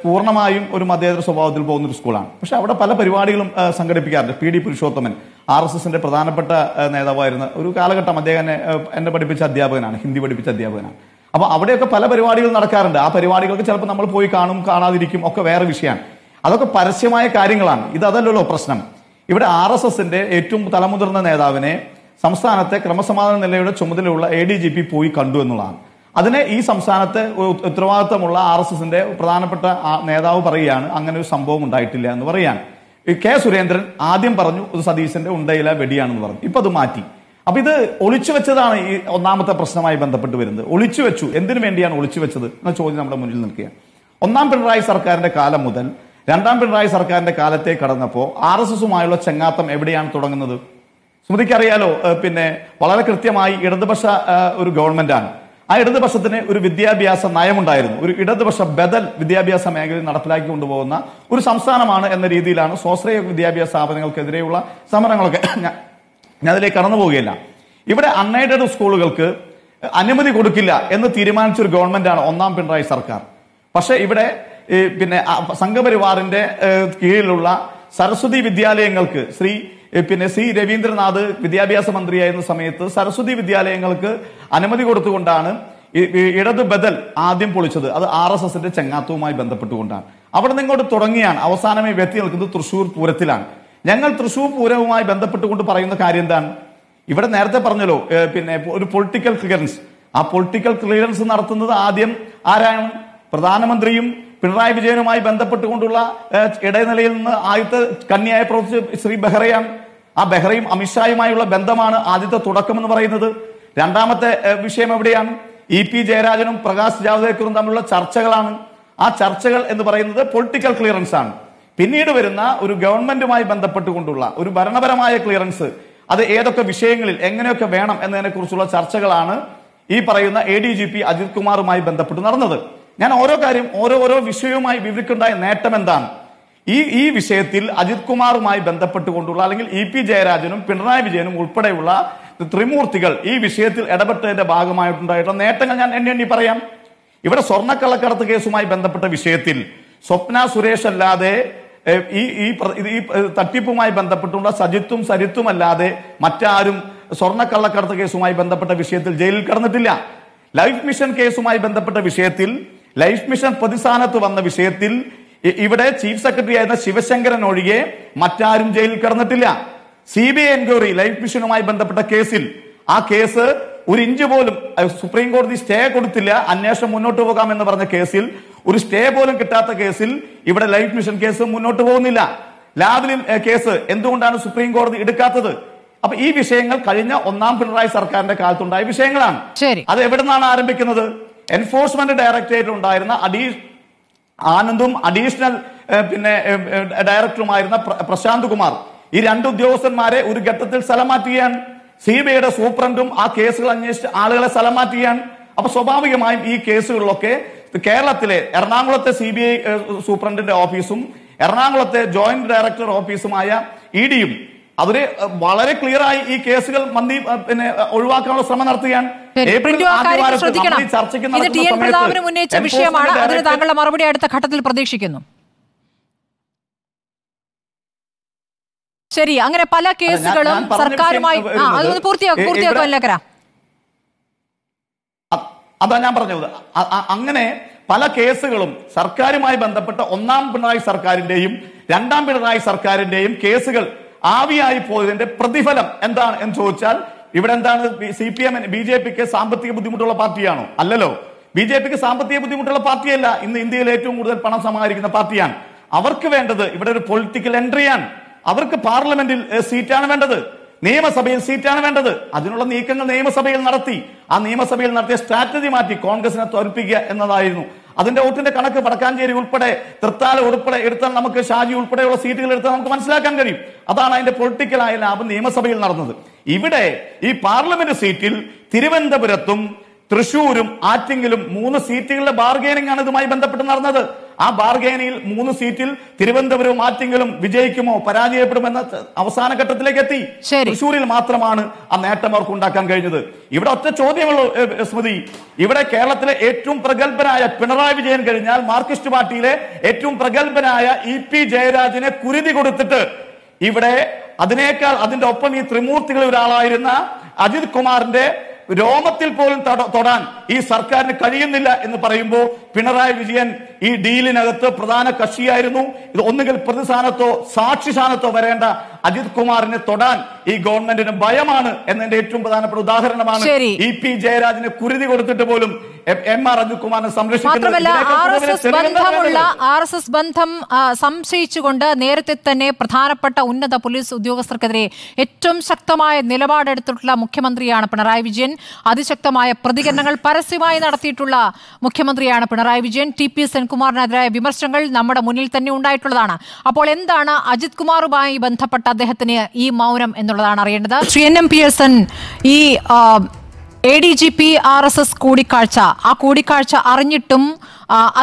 പൂർണ്ണമായും ഒരു മതേതര സ്വഭാവത്തിൽ പോകുന്ന ഒരു സ്കൂളാണ് പക്ഷെ അവിടെ പല പരിപാടികളും സംഘടിപ്പിക്കാറുണ്ട് P D Purushothaman R S എസിന്റെ പ്രധാനപ്പെട്ട നേതാവായിരുന്ന ഒരു കാലഘട്ടം അദ്ദേഹം എന്നെ എന്നെ പഠിപ്പിച്ച അധ്യാപകനാണ് ഹിന്ദി പഠിപ്പിച്ച അധ്യാപകനാണ് അപ്പോൾ അവിടെയൊക്കെ പല പരിപാടികൾ നടക്കാറുണ്ട് ആ പരിപാടികൾക്ക് ചിലപ്പോൾ നമ്മൾ പോയി കാണും കാണാതിരിക്കും ഒക്കെ വേറെ വിഷയമാണ് അതൊക്കെ പരസ്യമായ കാര്യങ്ങളാണ് അതല്ലല്ലോ പ്രശ്നം ഇവിടെ ആർ എസ് എസിന്റെ ഏറ്റവും തലമുതിർന്ന നേതാവിനെ സംസ്ഥാനത്തെ ക്രമസമാധാന നിലയുടെ ചുമതലയുള്ള എ ഡി ജി പി പോയി കണ്ടു എന്നുള്ളതാണ് അതിനെ ഈ സംസ്ഥാനത്തെ ഉത്തരവാദിത്തമുള്ള ആർ എസ് എസിന്റെ പ്രധാനപ്പെട്ട നേതാവ് പറയുകയാണ് അങ്ങനെ ഒരു സംഭവം ഉണ്ടായിട്ടില്ല എന്ന് പറയാണ് കെ സുരേന്ദ്രൻ ആദ്യം പറഞ്ഞു ഇത് സതീശന്റെ ഉണ്ടയില വെടിയാണെന്ന് പറഞ്ഞു ഇപ്പൊ അത് മാറ്റി അപ്പൊ ഇത് ഒളിച്ചു വെച്ചതാണ് ഈ ഒന്നാമത്തെ പ്രശ്നമായി ബന്ധപ്പെട്ട് വരുന്നത് ഒളിച്ചു വെച്ചു എന്തിനു വേണ്ടിയാണ് ഒളിച്ചു വെച്ചത് എന്ന ചോദ്യം നമ്മുടെ മുന്നിൽ നിൽക്കുക ഒന്നാം പിണറായി സർക്കാരിന്റെ കാലം മുതൽ രണ്ടാം പിണറായി സർക്കാരിന്റെ കാലത്തെ കടന്നപ്പോൾ ആർ എസ് എസുമായുള്ള ചങ്ങാത്തം എവിടെയാണ് തുടങ്ങുന്നത് സ്മൃതിക്കറിയാലോ പിന്നെ വളരെ കൃത്യമായി ഇടതുപക്ഷ ഒരു ഗവൺമെന്റാണ് ആ ഇടതുപക്ഷത്തിന് ഒരു വിദ്യാഭ്യാസ നയമുണ്ടായിരുന്നു ഒരു ഇടതുപക്ഷ ബദൽ വിദ്യാഭ്യാസ മേഖലയിൽ നടപ്പിലാക്കി കൊണ്ടുപോകുന്ന ഒരു സംസ്ഥാനമാണ് എന്ന രീതിയിലാണ് സ്വാശ്രയ വിദ്യാഭ്യാസ സ്ഥാപനങ്ങൾക്കെതിരെയുള്ള സമരങ്ങളൊക്കെ ഞാനതിലേക്ക് കടന്നു പോവുകയില്ല ഇവിടെ അൺഎയ്ഡഡ് സ്കൂളുകൾക്ക് അനുമതി കൊടുക്കില്ല എന്ന് തീരുമാനിച്ചൊരു ഒരു ഗവൺമെന്റാണ് ഒന്നാം പിണറായി സർക്കാർ പക്ഷേ ഇവിടെ പിന്നെ സംഘപരിവാറിന്റെ കീഴിലുള്ള സരസ്വതി വിദ്യാലയങ്ങൾക്ക് ശ്രീ പിന്നെ സി രവീന്ദ്രനാഥ് വിദ്യാഭ്യാസ മന്ത്രിയായിരുന്ന സമയത്ത് സരസ്വതി വിദ്യാലയങ്ങൾക്ക് അനുമതി കൊടുത്തുകൊണ്ടാണ് ഇടത് ബദൽ ആദ്യം പൊളിച്ചത് അത് ആർ എസ് എസിന്റെ ചെങ്ങാത്തവുമായി ബന്ധപ്പെട്ടുകൊണ്ടാണ് അവിടെ നിന്നിങ്ങോട്ട് തുടങ്ങിയാണ് അവസാനമായി വ്യക്തി നിൽക്കുന്നത് തൃശൂർ പൂരത്തിലാണ് ഞങ്ങൾ തൃശൂർ പൂരവുമായി ബന്ധപ്പെട്ടുകൊണ്ട് പറയുന്ന കാര്യം എന്താണ് ഇവിടെ നേരത്തെ പറഞ്ഞല്ലോ പിന്നെ ഒരു പൊളിറ്റിക്കൽ ക്ലിയറൻസ് ആ പൊളിറ്റിക്കൽ ക്ലിയറൻസ് നടത്തുന്നത് ആദ്യം ആരാണ് പ്രധാനമന്ത്രിയും പിണറായി വിജയനുമായി ബന്ധപ്പെട്ടുകൊണ്ടുള്ള ഇടനിലയിൽ നിന്ന് ആദ്യത്തെ കന്യായ പ്രവർത്തിച്ച ശ്രീ ബെഹ്റയാണ് ആ ബെഹ്റയും അമിത്ഷായുമായുള്ള ബന്ധമാണ് ആദ്യത്തെ തുടക്കമെന്ന് പറയുന്നത് രണ്ടാമത്തെ വിഷയം എവിടെയാണ് ഇ പി ജയരാജനും പ്രകാശ് ജാവ്ദേക്കറും തമ്മിലുള്ള ചർച്ചകളാണ് ആ ചർച്ചകൾ എന്ന് പറയുന്നത് പൊളിറ്റിക്കൽ ക്ലിയറൻസ് ആണ് പിന്നീട് വരുന്ന ഒരു ഗവൺമെന്റുമായി ബന്ധപ്പെട്ടുകൊണ്ടുള്ള ഒരു ഭരണപരമായ ക്ലിയറൻസ് അത് ഏതൊക്കെ വിഷയങ്ങളിൽ എങ്ങനെയൊക്കെ വേണം എന്നതിനെക്കുറിച്ചുള്ള ചർച്ചകളാണ് ഈ പറയുന്ന A D G P Ajith കുമാറുമായി ബന്ധപ്പെട്ട് നടന്നത് ഞാൻ ഓരോ കാര്യം ഓരോ ഓരോ വിഷയവുമായി വിവരിക്കുണ്ടായ നേട്ടം എന്താണ് ഈ ഈ വിഷയത്തിൽ അജിത് കുമാറുമായി ബന്ധപ്പെട്ടുകൊണ്ടുള്ള അല്ലെങ്കിൽ ഇ പി ജയരാജനും പിണറായി വിജയനും ഉൾപ്പെടെയുള്ള ത്രിമൂർത്തികൾ ഈ വിഷയത്തിൽ ഇടപെട്ടതിന്റെ ഭാഗമായിട്ടുണ്ടായിട്ടുള്ള നേട്ടങ്ങൾ ഞാൻ എണ്ണി എണ്ണി പറയാം ഇവിടെ സ്വർണ്ണക്കള്ളക്കടത്ത് കേസുമായി ബന്ധപ്പെട്ട വിഷയത്തിൽ സ്വപ്ന സുരേഷ് അല്ലാതെ ഈ ഈ ഈ തട്ടിപ്പുമായി ബന്ധപ്പെട്ടുള്ള സജിത്തും സരിത്തും അല്ലാതെ മറ്റാരും സ്വർണ്ണക്കള്ളക്കടത്ത് കേസുമായി ബന്ധപ്പെട്ട വിഷയത്തിൽ ജയിലിൽ കടന്നിട്ടില്ല ലൈഫ് മിഷൻ കേസുമായി ബന്ധപ്പെട്ട വിഷയത്തിൽ ലൈഫ് മിഷൻ പ്രതിസ്ഥാനത്ത് വന്ന വിഷയത്തിൽ ഇവിടെ ചീഫ് സെക്രട്ടറി ആയിരുന്ന ശിവശങ്കരൻ ഒഴികെ മറ്റാരും ജയിലിൽ കിടന്നിട്ടില്ല C B I enquiry life മിഷനുമായി ബന്ധപ്പെട്ട കേസിൽ ആ കേസ് ഒരു ഇഞ്ച് പോലും സുപ്രീം കോടതി സ്റ്റേ കൊടുത്തില്ല അന്വേഷണം മുന്നോട്ട് പോകാമെന്ന് പറഞ്ഞ കേസിൽ ഒരു സ്റ്റേ പോലും കിട്ടാത്ത കേസിൽ ഇവിടെ ലൈഫ് മിഷൻ കേസ് മുന്നോട്ട് പോകുന്നില്ല ലാവ്ലിൻ കേസ് എന്തുകൊണ്ടാണ് സുപ്രീം കോടതി എടുക്കാത്തത് അപ്പൊ ഈ വിഷയങ്ങൾ കഴിഞ്ഞ ഒന്നാം പിണറായി സർക്കാരിന്റെ കാലത്തുണ്ടായ വിഷയങ്ങളാണ് അത് എവിടെ നിന്നാണ് ആരംഭിക്കുന്നത് എൻഫോഴ്സ്മെന്റ് ഡയറക്ടറേറ്റ് ഉണ്ടായിരുന്ന അഡീ ആനന്ദും അഡീഷണൽ പിന്നെ ഡയറക്ടറുമായിരുന്ന പ്രശാന്ത് കുമാർ ഈ രണ്ട് ഉദ്യോഗസ്ഥന്മാരെ ഒരു ഘട്ടത്തിൽ സ്ഥലം മാറ്റുകയാണ് സി ബി ഐയുടെ സൂപ്രണ്ടും ആ കേസുകൾ അന്വേഷിച്ച് ആളുകളെ സ്ഥലം മാറ്റുകയാണ് അപ്പൊ സ്വാഭാവികമായും ഈ കേസുകളിലൊക്കെ കേരളത്തിലെ എറണാകുളത്തെ സി ബി ഐ സൂപ്രണ്ടിന്റെ ഓഫീസും എറണാകുളത്തെ ജോയിന്റ് ഡയറക്ടർ ഓഫീസുമായ ഇ ഡിയും അവര് വളരെ ക്ലിയറായി ഈ കേസുകൾ മന്ദി പിന്നെ ഒഴിവാക്കാനുള്ള ശ്രമം നടത്തുകയാണ് ഉന്നയിച്ച വിഷയമാണ് അതിന് താങ്കളുടെ മറുപടി അടുത്ത ഘട്ടത്തിൽ പ്രതീക്ഷിക്കുന്നു ശരി അങ്ങനെ പല കേസുകളും സർക്കാരുമായി പൂർത്തിയാക്കും പൂർത്തിയാക്കും അല്ലക്കര അതാ ഞാൻ പറഞ്ഞത് അങ്ങനെ പല കേസുകളും സർക്കാരുമായി ബന്ധപ്പെട്ട ഒന്നാം പിണറായി സർക്കാരിന്റെയും രണ്ടാം പിണറായി സർക്കാരിന്റെയും കേസുകൾ ആവിയായി പോയതിന്റെ പ്രതിഫലം എന്താണ് എന്ന് ചോദിച്ചാൽ ഇവിടെ എന്താണ് C P M B J പിക്ക് സാമ്പത്തിക ബുദ്ധിമുട്ടുള്ള പാർട്ടിയാണോ അല്ലല്ലോ ബി ജെ പിക്ക് സാമ്പത്തിക ബുദ്ധിമുട്ടുള്ള പാർട്ടിയല്ല ഇന്ന് ഇന്ത്യയിൽ ഏറ്റവും കൂടുതൽ പണം സമാഹരിക്കുന്ന പാർട്ടിയാണ് അവർക്ക് വേണ്ടത് ഇവിടെ ഒരു പൊളിറ്റിക്കൽ എൻട്രിയാണ് അവർക്ക് പാർലമെന്റിൽ സീറ്റാണ് വേണ്ടത് നിയമസഭയിൽ സീറ്റാണ് വേണ്ടത് അതിനുള്ള നീക്കങ്ങൾ നിയമസഭയിൽ നടത്തി ആ നിയമസഭയിൽ നടത്തിയ സ്ട്രാറ്റജി മാറ്റി കോൺഗ്രസിനെ തോൽപ്പിക്കുക എന്നതായിരുന്നു അതിന്റെ വോട്ടിന്റെ കണക്ക് വടക്കാഞ്ചേരി ഉൾപ്പെടെ തൃത്താല ഉൾപ്പെടെ എടുത്താൽ നമുക്ക് ഷാജി ഉൾപ്പെടെയുള്ള സീറ്റുകൾ എടുത്താൽ നമുക്ക് മനസ്സിലാക്കാൻ കഴിയും അതാണ് അതിന്റെ പൊളിറ്റിക്കലായ ലാഭം നിയമസഭയിൽ നടന്നത് ഇവിടെ ഈ പാർലമെന്റ് സീറ്റിൽ തിരുവനന്തപുരത്തും തൃശൂരും ആറ്റിങ്ങിലും മൂന്ന് സീറ്റുകളുടെ ബാർഗൈനിങ് ആണ് ഇതുമായി ബന്ധപ്പെട്ട് നടന്നത് ആ ബാർഗൈനിങ്ങിൽ മൂന്ന് സീറ്റിൽ തിരുവനന്തപുരവും ആറ്റിങ്ങിലും വിജയിക്കുമോ പരാജയപ്പെടുമെന്ന അവസാന ഘട്ടത്തിലേക്ക് എത്തി തൃശൂരിൽ മാത്രമാണ് ആ നേട്ടം അവർക്ക് ഉണ്ടാക്കാൻ കഴിഞ്ഞത് ഇവിടെ ഒറ്റ ചോദ്യമുള്ളൂ സ്മൃതി ഇവിടെ കേരളത്തിലെ ഏറ്റവും പ്രഗത്ഭനായ പിണറായി വിജയൻ കഴിഞ്ഞാൽ മാർക്സിസ്റ്റ് പാർട്ടിയിലെ ഏറ്റവും പ്രഗത്ഭനായ ഇ പി ജയരാജിനെ കുരുതി കൊടുത്തിട്ട് ഇവിടെ അതിനേക്കാൾ അതിന്റെ ഒപ്പം ഈ ത്രിമൂർത്തികളിൽ ഒരാളായിരുന്ന അജിത് കുമാറിന്റെ രോമത്തിൽ പോലും തൊടാൻ ഈ സർക്കാരിന് കഴിയുന്നില്ല എന്ന് പറയുമ്പോൾ പിണറായി വിജയൻ ഈ ഡീലിനകത്ത് പ്രധാന കക്ഷിയായിരുന്നു ഇത് ഒന്നുകിൽ പ്രതിസ്ഥാനത്തോ സാക്ഷിസ്ഥാനത്തോ വരേണ്ട അജിത് കുമാറിനെ തൊടാൻ ഈ ഗവൺമെന്റിന് ഭയമാണ് എന്നതിന്റെ ഏറ്റവും പ്രധാനപ്പെട്ട ഉദാഹരണമാണ് ഇ പി ജയരാജിന് കുരുതി കൊടുത്തിട്ട് പോലും ബന്ധം സംശയിച്ചുകൊണ്ട് നേരത്തെ തന്നെ പ്രധാനപ്പെട്ട ഉന്നത പോലീസ് ഉദ്യോഗസ്ഥർക്കെതിരെ ഏറ്റവും ശക്തമായ നിലപാടെടുത്തിട്ടുള്ള മുഖ്യമന്ത്രിയാണ് പിണറായി വിജയൻ അതിശക്തമായ പ്രതികരണങ്ങൾ പരസ്യമായി നടത്തിയിട്ടുള്ള മുഖ്യമന്ത്രിയാണ് പിണറായി വിജയൻ ടി പി സെൻകുമാറിനെതിരായ വിമർശനങ്ങൾ നമ്മുടെ മുന്നിൽ തന്നെ ഉണ്ടായിട്ടുള്ളതാണ് അപ്പോൾ എന്താണ് അജിത് കുമാറുമായി ബന്ധപ്പെട്ട അദ്ദേഹത്തിന് ഈ മൗനം എന്നുള്ളതാണ് അറിയേണ്ടത് Sree N M P S N ഈ A D G P R S S കൂടിക്കാഴ്ച ആ കൂടിക്കാഴ്ച അറിഞ്ഞിട്ടും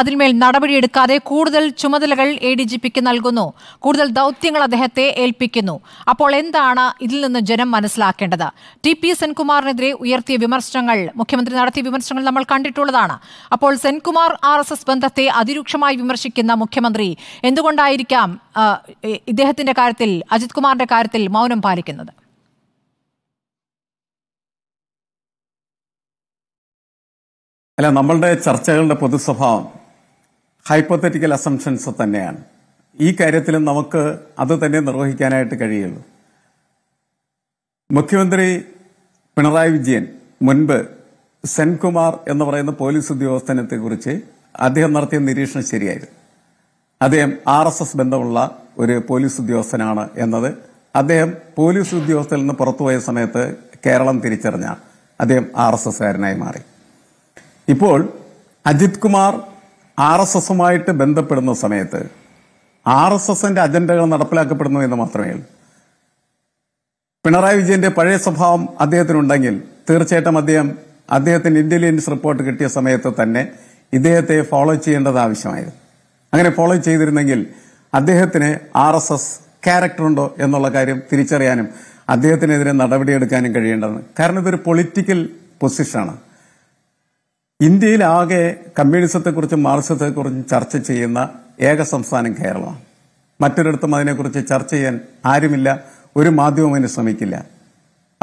അതിന്മേൽ നടപടിയെടുക്കാതെ കൂടുതൽ ചുമതലകൾ എ ഡി ജി പിക്ക് നൽകുന്നു കൂടുതൽ ദൗത്യങ്ങൾ അദ്ദേഹത്തെ ഏൽപ്പിക്കുന്നു അപ്പോൾ എന്താണ് ഇതിൽ നിന്ന് ജനം മനസ്സിലാക്കേണ്ടത് ടി പി സെൻകുമാറിനെതിരെ ഉയർത്തിയ വിമർശനങ്ങൾ മുഖ്യമന്ത്രി നടത്തിയ വിമർശനങ്ങൾ നമ്മൾ കണ്ടിട്ടുള്ളതാണ് അപ്പോൾ സെൻകുമാർ ആർ എസ് എസ് ബന്ധത്തെ അതിരൂക്ഷമായി വിമർശിക്കുന്ന മുഖ്യമന്ത്രി എന്തുകൊണ്ടായിരിക്കാം ഇദ്ദേഹത്തിന്റെ കാര്യത്തിൽ അജിത് കുമാറിന്റെ കാര്യത്തിൽ മൗനം പാലിക്കുന്നത് അല്ല നമ്മളുടെ ചർച്ചകളുടെ പൊതുസ്വഭാവം ഹൈപ്പത്തറ്റിക്കൽ അസംഷൻസ് തന്നെയാണ് ഈ കാര്യത്തിലും നമുക്ക് അത് തന്നെ നിർവഹിക്കാനായിട്ട് കഴിയുള്ളൂ മുഖ്യമന്ത്രി പിണറായി വിജയൻ മുൻപ് സെൻകുമാർ എന്ന് പറയുന്ന പോലീസ് ഉദ്യോഗസ്ഥനത്തെ കുറിച്ച് അദ്ദേഹം നടത്തിയ നിരീക്ഷണം ശരിയായിരുന്നു അദ്ദേഹം ആർ എസ് എസ് ബന്ധമുള്ള ഒരു പോലീസ് ഉദ്യോഗസ്ഥനാണ് എന്നത് അദ്ദേഹം പോലീസ് ഉദ്യോഗസ്ഥനിൽ നിന്ന് പുറത്തുപോയ സമയത്ത് കേരളം തിരിച്ചറിഞ്ഞ അദ്ദേഹം ആർ എസ് കാരനായി മാറി ഇപ്പോൾ അജിത് കുമാർ ആർ എസ് എസുമായിട്ട് ബന്ധപ്പെടുന്ന സമയത്ത് ആർ എസ് എസിന്റെ അജണ്ടകൾ നടപ്പിലാക്കപ്പെടുന്നു എന്ന് മാത്രമേ പിണറായി വിജയന്റെ പഴയ സ്വഭാവം അദ്ദേഹത്തിനുണ്ടെങ്കിൽ തീർച്ചയായിട്ടും അദ്ദേഹം അദ്ദേഹത്തിന് ഇന്റലിജൻസ് റിപ്പോർട്ട് കിട്ടിയ സമയത്ത് തന്നെ ഇദ്ദേഹത്തെ ഫോളോ ചെയ്യേണ്ടത് ആവശ്യമായിരുന്നു അങ്ങനെ ഫോളോ ചെയ്തിരുന്നെങ്കിൽ അദ്ദേഹത്തിന് ആർ എസ് എസ് ക്യാരക്ടറുണ്ടോ എന്നുള്ള കാര്യം തിരിച്ചറിയാനും അദ്ദേഹത്തിനെതിരെ നടപടിയെടുക്കാനും കഴിയേണ്ടതാണ് കാരണം ഇതൊരു പൊളിറ്റിക്കൽ പൊസിഷനാണ് ഇന്ത്യയിലാകെ കമ്മ്യൂണിസത്തെക്കുറിച്ച് മാർസത്തെക്കുറിച്ചും ചർച്ച ചെയ്യുന്ന ഏക സംസ്ഥാനം കേരളമാണ് മറ്റൊരിടത്തും അതിനെക്കുറിച്ച് ചർച്ച ചെയ്യാൻ ആരുമില്ല ഒരു മാധ്യമം അതിന് ശ്രമിക്കില്ല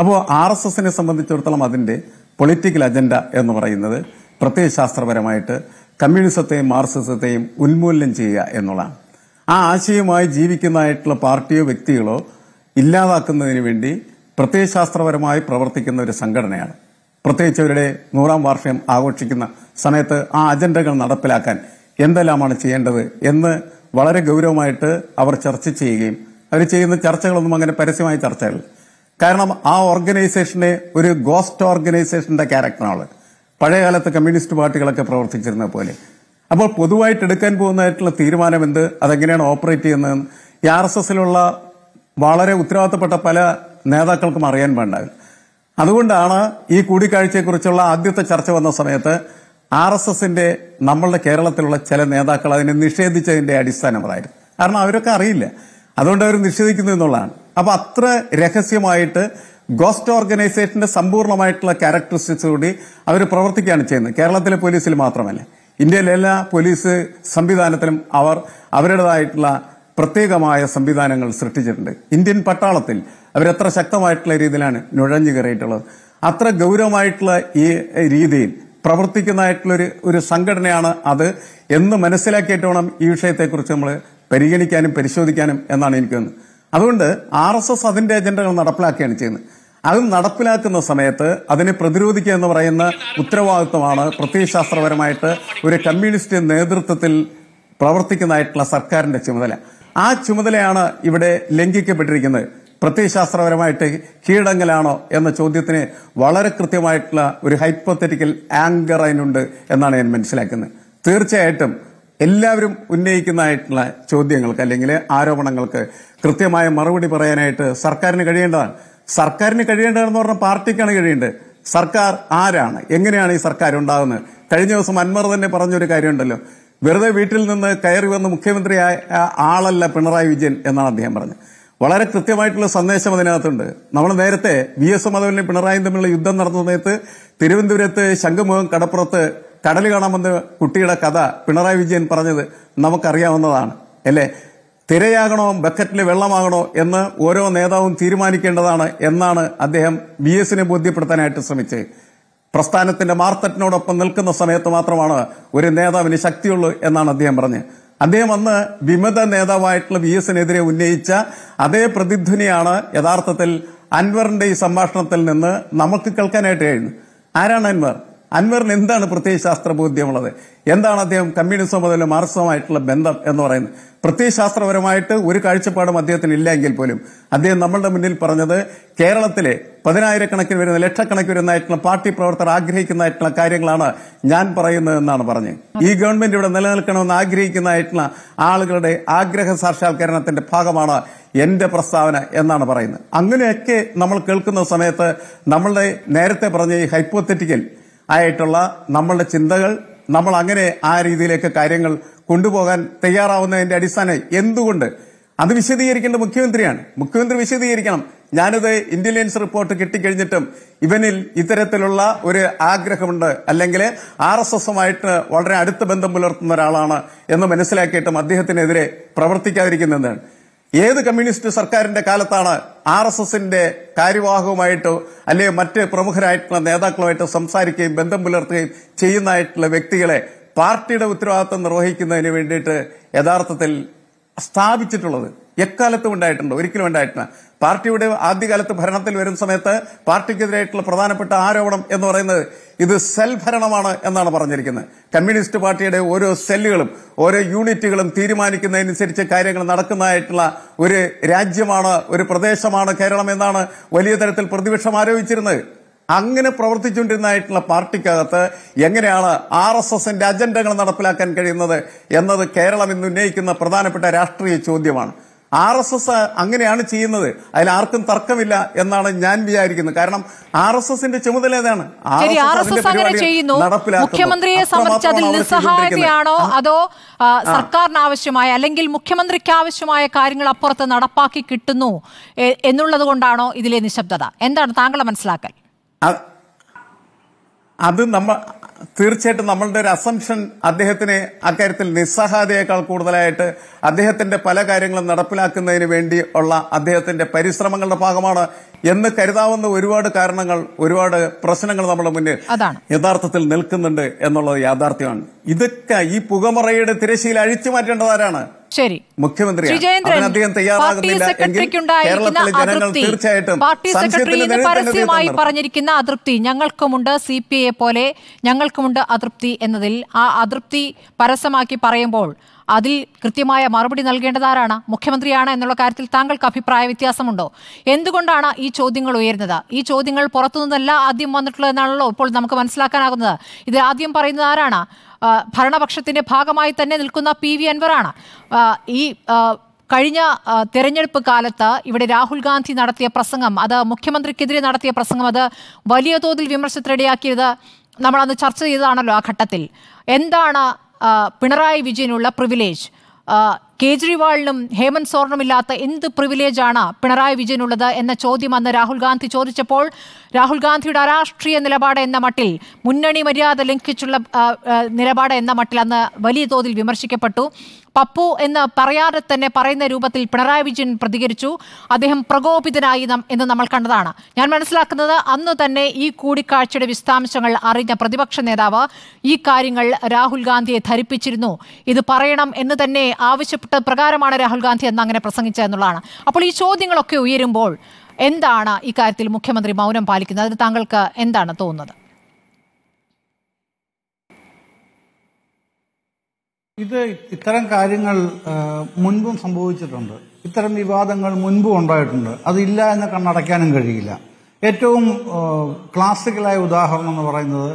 അപ്പോൾ ആർ എസ് എസിനെ സംബന്ധിച്ചിടത്തോളം അതിൻ്റെ പൊളിറ്റിക്കൽ അജണ്ട എന്ന് പറയുന്നത് പ്രത്യയശാസ്ത്രപരമായിട്ട് കമ്മ്യൂണിസത്തെയും മാർക്സിസത്തെയും ഉന്മൂലനം ചെയ്യുക എന്നുള്ളതാണ് ആ ആശയവുമായി ജീവിക്കുന്നതായിട്ടുള്ള പാർട്ടിയോ വ്യക്തികളോ ഇല്ലാതാക്കുന്നതിന് വേണ്ടി പ്രത്യയശാസ്ത്രപരമായി പ്രവർത്തിക്കുന്ന ഒരു സംഘടനയാണ് പ്രത്യേകിച്ച് അവരുടെ നൂറാം വാർഷികം ആഘോഷിക്കുന്ന സമയത്ത് ആ അജണ്ടകൾ നടപ്പിലാക്കാൻ എന്തെല്ലാമാണ് ചെയ്യേണ്ടത് എന്ന് വളരെ ഗൗരവമായിട്ട് അവർ ചർച്ച ചെയ്യുകയും അവർ ചെയ്യുന്ന ചർച്ചകളൊന്നും അങ്ങനെ പരസ്യമായ ചർച്ചകൾ കാരണം ആ ഓർഗനൈസേഷനെ ഒരു ഗോസ്റ്റ് ഓർഗനൈസേഷന്റെ ക്യാരക്ടറാണ് പഴയകാലത്ത് കമ്മ്യൂണിസ്റ്റ് പാർട്ടികളൊക്കെ പ്രവർത്തിച്ചിരുന്ന പോലെ അപ്പോൾ പൊതുവായിട്ട് എടുക്കാൻ പോകുന്നതായിട്ടുള്ള തീരുമാനം എന്ത് അതെങ്ങനെയാണ് ഓപ്പറേറ്റ് ചെയ്യുന്നത് ഈ ആർ എസ് എസിലുള്ള വളരെ ഉത്തരവാദിത്തപ്പെട്ട പല നേതാക്കൾക്കും അറിയാൻ വേണ്ടാവില്ല അതുകൊണ്ടാണ് ഈ കൂടിക്കാഴ്ചയെക്കുറിച്ചുള്ള ആദ്യത്തെ ചർച്ച വന്ന സമയത്ത് ആർ എസ് എസിന്റെ നമ്മളുടെ കേരളത്തിലുള്ള ചില നേതാക്കൾ അതിനെ നിഷേധിച്ചതിന്റെ അടിസ്ഥാനമായിരുന്നു കാരണം അവരൊക്കെ അറിയില്ല അതുകൊണ്ട് അവർ നിഷേധിക്കുന്നു എന്നുള്ളതാണ് അപ്പൊ അത്ര രഹസ്യമായിട്ട് ഗോസ്റ്റ് ഓർഗനൈസേഷന്റെ സമ്പൂർണ്ണമായിട്ടുള്ള ക്യാരക്ടറിസ്റ്റിക്സ് കൂടി അവർ പ്രവർത്തിക്കുകയാണ് ചെയ്യുന്നത് കേരളത്തിലെ പോലീസിൽ മാത്രമല്ല ഇന്ത്യയിലെ എല്ലാ പോലീസ് സംവിധാനത്തിലും അവർ അവരുടേതായിട്ടുള്ള പ്രത്യേകമായ സംവിധാനങ്ങൾ സൃഷ്ടിച്ചിട്ടുണ്ട് ഇന്ത്യൻ പട്ടാളത്തിൽ അവരത്ര ശക്തമായിട്ടുള്ള രീതിയിലാണ് നുഴഞ്ഞു കയറിയിട്ടുള്ളത് അത്ര ഗൗരവമായിട്ടുള്ള ഈ രീതിയിൽ പ്രവർത്തിക്കുന്നതായിട്ടുള്ളൊരു ഒരു സംഘടനയാണ് അത് എന്ന് മനസ്സിലാക്കിയിട്ട് വേണം ഈ വിഷയത്തെക്കുറിച്ച് നമ്മൾ പരിഗണിക്കാനും പരിശോധിക്കാനും എന്നാണ് എനിക്ക് തോന്നുന്നത് അതുകൊണ്ട് ആർ എസ് എസ് അതിന്റെ അജണ്ടകൾ നടപ്പിലാക്കുകയാണ് ചെയ്യുന്നത് അത് നടപ്പിലാക്കുന്ന സമയത്ത് അതിനെ പ്രതിരോധിക്കുക എന്ന് പറയുന്ന ഉത്തരവാദിത്വമാണ് പ്രത്യയശാസ്ത്രപരമായിട്ട് ഒരു കമ്മ്യൂണിസ്റ്റ് നേതൃത്വത്തിൽ പ്രവർത്തിക്കുന്നതായിട്ടുള്ള സർക്കാരിന്റെ ചുമതല ആ ചുമതലയാണ് ഇവിടെ ലംഘിക്കപ്പെട്ടിരിക്കുന്നത് പ്രത്യയശാസ്ത്രപരമായിട്ട് കീഴടങ്ങലാണോ എന്ന ചോദ്യത്തിന് വളരെ കൃത്യമായിട്ടുള്ള ഒരു ഹൈപ്പോത്തറ്റിക്കൽ ആങ്കർ അതിനുണ്ട് എന്നാണ് ഞാൻ മനസ്സിലാക്കുന്നത് തീർച്ചയായിട്ടും എല്ലാവരും ഉന്നയിക്കുന്നതായിട്ടുള്ള ചോദ്യങ്ങൾക്ക് അല്ലെങ്കിൽ ആരോപണങ്ങൾക്ക് കൃത്യമായ മറുപടി പറയാനായിട്ട് സർക്കാരിന് കഴിയേണ്ടതാണ് സർക്കാരിന് കഴിയേണ്ടതെന്ന് പറഞ്ഞ പാർട്ടിക്കാണ് കഴിയേണ്ടത് സർക്കാർ ആരാണ് എങ്ങനെയാണ് ഈ സർക്കാർ ഉണ്ടാകുന്നത് കഴിഞ്ഞ ദിവസം അന്മർ തന്നെ പറഞ്ഞൊരു കാര്യമുണ്ടല്ലോ വെറുതെ വീട്ടിൽ നിന്ന് കയറി വന്ന് മുഖ്യമന്ത്രിയായ ആളല്ല പിണറായി വിജയൻ എന്നാണ് അദ്ദേഹം പറഞ്ഞത് വളരെ കൃത്യമായിട്ടുള്ള സന്ദേശം അതിനകത്തുണ്ട് നമ്മൾ നേരത്തെ വി എസ് മാധവനും പിണറായി തമ്മിലുള്ള യുദ്ധം നടന്ന സമയത്ത് തിരുവനന്തപുരത്ത് ശംഖുമുഖം കടപ്പുറത്ത് കടൽ കാണാൻ വന്ന കുട്ടിയുടെ കഥ പിണറായി വിജയൻ പറഞ്ഞത് നമുക്കറിയാവുന്നതാണ് അല്ലേ തിരയാകണോ ബക്കറ്റിൽ വെള്ളമാകണോ എന്ന് ഓരോ നേതാവും തീരുമാനിക്കേണ്ടതാണ് എന്നാണ് അദ്ദേഹം വി എസിനെ ബോധ്യപ്പെടുത്താനായിട്ട് ശ്രമിച്ചത് പ്രസ്ഥാനത്തിന്റെ മാർത്തറ്റിനോടൊപ്പം നിൽക്കുന്ന സമയത്ത് മാത്രമാണ് ഒരു നേതാവിന് ശക്തിയുള്ളൂ എന്നാണ് അദ്ദേഹം പറഞ്ഞത് അദ്ദേഹം അന്ന് വിമത നേതാവായിട്ടുള്ള വി എസിനെതിരെ ഉന്നയിച്ച അതേ പ്രതിധ്വനിയാണ് യഥാർത്ഥത്തിൽ അൻവറിന്റെ ഈ സംഭാഷണത്തിൽ നിന്ന് നമുക്ക് കേൾക്കാനായിട്ട് കഴിഞ്ഞു ആരാണ് അൻവർ അൻവറിന് എന്താണ് പ്രത്യേക ശാസ്ത്രബോധ്യമുള്ളത് എന്താണ് അദ്ദേഹം കമ്മ്യൂണിസം മുതൽ മാർസവുമായിട്ടുള്ള ബന്ധം എന്ന് പറയുന്നത് ശാസ്ത്രപരമായിട്ട് ഒരു കാഴ്ചപ്പാടും അദ്ദേഹത്തിന് ഇല്ലെങ്കിൽ പോലും അദ്ദേഹം നമ്മളുടെ മുന്നിൽ പറഞ്ഞത് കേരളത്തിലെ പതിനായിരക്കണക്കിന് വരുന്ന ലക്ഷക്കണക്കിന് വരുന്നതായിട്ടുള്ള പാർട്ടി പ്രവർത്തകർ ആഗ്രഹിക്കുന്നതായിട്ടുള്ള കാര്യങ്ങളാണ് ഞാൻ പറയുന്നതെന്നാണ് പറഞ്ഞത് ഈ ഗവൺമെന്റ് ഇവിടെ നിലനിൽക്കണമെന്ന് ആഗ്രഹിക്കുന്നതായിട്ടുള്ള ആളുകളുടെ ആഗ്രഹ സാക്ഷാത്കരണത്തിന്റെ ഭാഗമാണ് എന്റെ പ്രസ്താവന എന്നാണ് പറയുന്നത് അങ്ങനെയൊക്കെ നമ്മൾ കേൾക്കുന്ന സമയത്ത് നമ്മളുടെ നേരത്തെ പറഞ്ഞ ഈ ഹൈപ്പോത്തറ്റിക്കൽ ആയിട്ടുള്ള നമ്മളുടെ ചിന്തകൾ നമ്മൾ അങ്ങനെ ആ രീതിയിലേക്ക് കാര്യങ്ങൾ കൊണ്ടുപോകാൻ തയ്യാറാവുന്നതിന്റെ അടിസ്ഥാനം എന്തുകൊണ്ട് അത് വിശദീകരിക്കേണ്ട മുഖ്യമന്ത്രിയാണ് മുഖ്യമന്ത്രി വിശദീകരിക്കണം ഞാനിത് ഇന്റലിജൻസ് റിപ്പോർട്ട് കിട്ടിക്കഴിഞ്ഞിട്ടും ഇവനിൽ ഇത്തരത്തിലുള്ള ഒരു ആഗ്രഹമുണ്ട് അല്ലെങ്കിൽ ആർ എസ് എസുമായിട്ട് വളരെ അടുത്ത ബന്ധം പുലർത്തുന്ന ഒരാളാണ് എന്ന് മനസ്സിലാക്കിയിട്ടും അദ്ദേഹത്തിനെതിരെ പ്രവർത്തിക്കാതിരിക്കുന്നതാണ് ഏത് കമ്മ്യൂണിസ്റ്റ് സർക്കാരിന്റെ കാലത്താണ് ആർ എസ് എസിന്റെ കാര്യവാഹവുമായിട്ടോ അല്ലെങ്കിൽ മറ്റ് പ്രമുഖരായിട്ടുള്ള നേതാക്കളുമായിട്ടോ സംസാരിക്കുകയും ബന്ധം പുലർത്തുകയും ചെയ്യുന്നതായിട്ടുള്ള വ്യക്തികളെ പാർട്ടിയുടെ ഉത്തരവാദിത്വം നിർവഹിക്കുന്നതിന് വേണ്ടിയിട്ട് യഥാർത്ഥത്തിൽ സ്ഥാപിച്ചിട്ടുള്ളത് എക്കാലത്തും ഉണ്ടായിട്ടുണ്ട് ഒരിക്കലും ഉണ്ടായിട്ടുണ്ട് പാർട്ടിയുടെ ആദ്യകാലത്ത് ഭരണത്തിൽ വരുന്ന സമയത്ത് പാർട്ടിക്കെതിരായിട്ടുള്ള പ്രധാനപ്പെട്ട ആരോപണം എന്ന് പറയുന്നത് ഇത് സെൽ ഭരണമാണ് എന്നാണ് പറഞ്ഞിരിക്കുന്നത് കമ്മ്യൂണിസ്റ്റ് പാർട്ടിയുടെ ഓരോ സെല്ലുകളും ഓരോ യൂണിറ്റുകളും തീരുമാനിക്കുന്നതിനനുസരിച്ച് കാര്യങ്ങൾ നടക്കുന്നതായിട്ടുള്ള ഒരു രാജ്യമാണ് ഒരു പ്രദേശമാണ് കേരളം എന്നാണ് വലിയ തരത്തിൽ പ്രതിപക്ഷം ആരോപിച്ചിരുന്നത് അങ്ങനെ പ്രവർത്തിച്ചുകൊണ്ടിരുന്നതായിട്ടുള്ള പാർട്ടിക്കകത്ത് എങ്ങനെയാണ് ആർ എസ് എസിന്റെ അജണ്ടകൾ നടപ്പിലാക്കാൻ കഴിയുന്നത് എന്നത് കേരളം ഇന്ന് ഉന്നയിക്കുന്ന പ്രധാനപ്പെട്ട രാഷ്ട്രീയ ചോദ്യമാണ് ആർ എസ് എസ് അങ്ങനെയാണ് ചെയ്യുന്നത് അതിൽ ആർക്കും തർക്കമില്ല എന്നാണ് ഞാൻ വിചാരിക്കുന്നത് കാരണം ആർ എസ് എസിന്റെ ചുമതല ഏതാണ് അങ്ങനെ ചെയ്യുന്നു മുഖ്യമന്ത്രിയെ സംബന്ധിച്ച് അതിൽ അതോ സർക്കാരിന് ആവശ്യമായ അല്ലെങ്കിൽ മുഖ്യമന്ത്രിക്ക് ആവശ്യമായ കാര്യങ്ങൾ അപ്പുറത്ത് നടപ്പാക്കി കിട്ടുന്നു എന്നുള്ളത് കൊണ്ടാണോ ഇതിലെ നിശബ്ദത എന്താണ് താങ്കളെ മനസ്സിലാക്കൽ അത് നമ്മൾ തീർച്ചയായിട്ടും നമ്മളുടെ ഒരു അസംഷൻ അദ്ദേഹത്തിന് അക്കാര്യത്തിൽ നിസ്സഹായതയേക്കാൾ കൂടുതലായിട്ട് അദ്ദേഹത്തിന്റെ പല കാര്യങ്ങളും നടപ്പിലാക്കുന്നതിന് വേണ്ടി ഉള്ള അദ്ദേഹത്തിന്റെ പരിശ്രമങ്ങളുടെ ഭാഗമാണ് എന്ന് കരുതാവുന്ന ഒരുപാട് കാരണങ്ങൾ ഒരുപാട് പ്രശ്നങ്ങൾ നമ്മുടെ മുന്നിൽ യഥാർത്ഥത്തിൽ നിൽക്കുന്നുണ്ട് എന്നുള്ളത് യാഥാർത്ഥ്യമാണ് ഇതൊക്കെ ഈ പുകമറയുടെ തിരശ്ശീല അഴിച്ചു മാറ്റേണ്ടതാരാണ് ശരി മുഖ്യമന്ത്രി പാർട്ടി സെക്രട്ടറിക്ക് ഉണ്ടായിരിക്കുന്ന അതൃപ്തി പാർട്ടി സെക്രട്ടറി ഇന്ന് പരസ്യമായി പറഞ്ഞിരിക്കുന്ന അതൃപ്തി ഞങ്ങൾക്കുമുണ്ട് സി പി ഐയെ പോലെ ഞങ്ങൾക്കുമുണ്ട് അതൃപ്തി എന്നതിൽ ആ അതൃപ്തി പരസ്യമാക്കി പറയുമ്പോൾ അതിൽ കൃത്യമായ മറുപടി നൽകേണ്ടത് ആരാണ് മുഖ്യമന്ത്രിയാണ് എന്നുള്ള കാര്യത്തിൽ താങ്കൾക്ക് അഭിപ്രായ വ്യത്യാസമുണ്ടോ എന്തുകൊണ്ടാണ് ഈ ചോദ്യങ്ങൾ ഉയരുന്നത് ഈ ചോദ്യങ്ങൾ പുറത്തുനിന്നല്ല ആദ്യം എന്നാണല്ലോ ഇപ്പോൾ നമുക്ക് മനസ്സിലാക്കാനാകുന്നത് ഇത് ആദ്യം പറയുന്നത് ആരാണ് ഭരണപക്ഷത്തിന്റെ ഭാഗമായി തന്നെ നിൽക്കുന്ന പി വി അൻവറാണ് ഈ കഴിഞ്ഞ തെരഞ്ഞെടുപ്പ് കാലത്ത് ഇവിടെ രാഹുൽ ഗാന്ധി നടത്തിയ പ്രസംഗം അത് മുഖ്യമന്ത്രിക്കെതിരെ നടത്തിയ പ്രസംഗം അത് വലിയ തോതിൽ വിമർശത്തിനിടയാക്കിയത് നമ്മൾ അന്ന് ചർച്ച ചെയ്തതാണല്ലോ ആ ഘട്ടത്തിൽ എന്താണ് പിണറായി വിജയനുള്ള പ്രിവിലേജ് കേജ്രിവാളിനും ഹേമന്ത് സോറിനുമില്ലാത്ത എന്ത് പ്രിവിലേജാണ് പിണറായി വിജയനുള്ളത് എന്ന ചോദ്യം അന്ന് രാഹുൽ ഗാന്ധി ചോദിച്ചപ്പോൾ രാഹുൽ ഗാന്ധിയുടെ അരാഷ്ട്രീയ നിലപാട് എന്ന മട്ടിൽ മുന്നണി മര്യാദ ലംഘിച്ചുള്ള നിലപാട് എന്ന മട്ടിൽ അന്ന് വലിയ തോതിൽ വിമർശിക്കപ്പെട്ടു പപ്പു എന്ന് പറയാതെ തന്നെ പറയുന്ന രൂപത്തിൽ പിണറായി വിജയൻ പ്രതികരിച്ചു അദ്ദേഹം പ്രകോപിതനായി എന്ന് നമ്മൾ കണ്ടതാണ് ഞാൻ മനസ്സിലാക്കുന്നത് അന്ന് തന്നെ ഈ കൂടിക്കാഴ്ചയുടെ വിശദാംശങ്ങൾ അറിഞ്ഞ പ്രതിപക്ഷ നേതാവ് ഈ കാര്യങ്ങൾ രാഹുൽ ഗാന്ധിയെ ധരിപ്പിച്ചിരുന്നു ഇത് പറയണം എന്ന് തന്നെ ആവശ്യപ്പെട്ടു പ്രകാരമാണ് രാഹുൽ ഗാന്ധി എന്ന് അങ്ങനെ പ്രസംഗിച്ചതെന്നുള്ളതാണ് അപ്പോൾ ഈ ചോദ്യങ്ങളൊക്കെ ഉയരുമ്പോൾ എന്താണ് ഇക്കാര്യത്തിൽ മുഖ്യമന്ത്രി മൗനം പാലിക്കുന്നത് അതിന് താങ്കൾക്ക് എന്താണ് തോന്നുന്നത് ഇത് ഇത്തരം കാര്യങ്ങൾ മുൻപും സംഭവിച്ചിട്ടുണ്ട് ഇത്തരം വിവാദങ്ങൾ മുൻപും ഉണ്ടായിട്ടുണ്ട് അതില്ല എന്ന് കണ്ണടയ്ക്കാനും കഴിയില്ല ഏറ്റവും ക്ലാസിക്കലായ ഉദാഹരണം എന്ന് പറയുന്നത്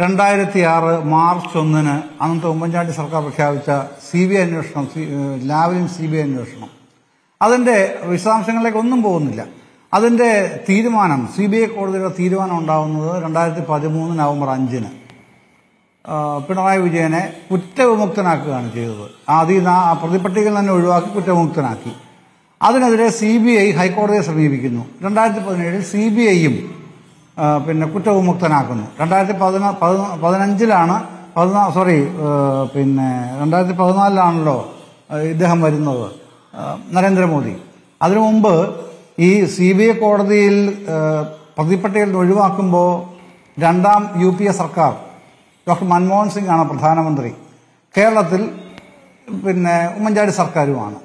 രണ്ടായിരത്തി ആറ് മാർച്ച് ഒന്നിന് അന്നത്തെ ഉമ്മൻചാണ്ടി സർക്കാർ പ്രഖ്യാപിച്ച സി ബി ഐ അന്വേഷണം ലാവലിൻ സി ബി ഐ അന്വേഷണം അതിൻ്റെ വിശദാംശങ്ങളിലേക്കൊന്നും പോകുന്നില്ല അതിൻ്റെ തീരുമാനം സി ബി ഐ കോടതിയുടെ തീരുമാനം ഉണ്ടാകുന്നത് രണ്ടായിരത്തി പതിമൂന്ന് നവംബർ അഞ്ചിന് പിണറായി വിജയനെ കുറ്റവിമുക്തനാക്കുകയാണ് ചെയ്തത് ആദ്യ പ്രതിപട്ടികൾ തന്നെ ഒഴിവാക്കി കുറ്റവിമുക്തനാക്കി അതിനെതിരെ സി ബി ഐ ഹൈക്കോടതിയെ സമീപിക്കുന്നു രണ്ടായിരത്തി പതിനേഴിൽ സി ബി ഐയും പിന്നെ കുറ്റവിമുക്തനാക്കുന്നു രണ്ടായിരത്തി പതിനാ പതിനഞ്ചിലാണ് പതിനാ സോറി പിന്നെ രണ്ടായിരത്തി പതിനാലിലാണല്ലോ ഇദ്ദേഹം വരുന്നത് നരേന്ദ്രമോദി അതിനു മുമ്പ് ഈ സി ബി ഐ കോടതിയിൽ പ്രതിപട്ടികയിൽ ഒഴിവാക്കുമ്പോൾ രണ്ടാം യു പി എ സർക്കാർ ഡോക്ടർ മൻമോഹൻ സിംഗ് ആണ് പ്രധാനമന്ത്രി കേരളത്തിൽ പിന്നെ ഉമ്മൻചാണ്ടി സർക്കാരുമാണ്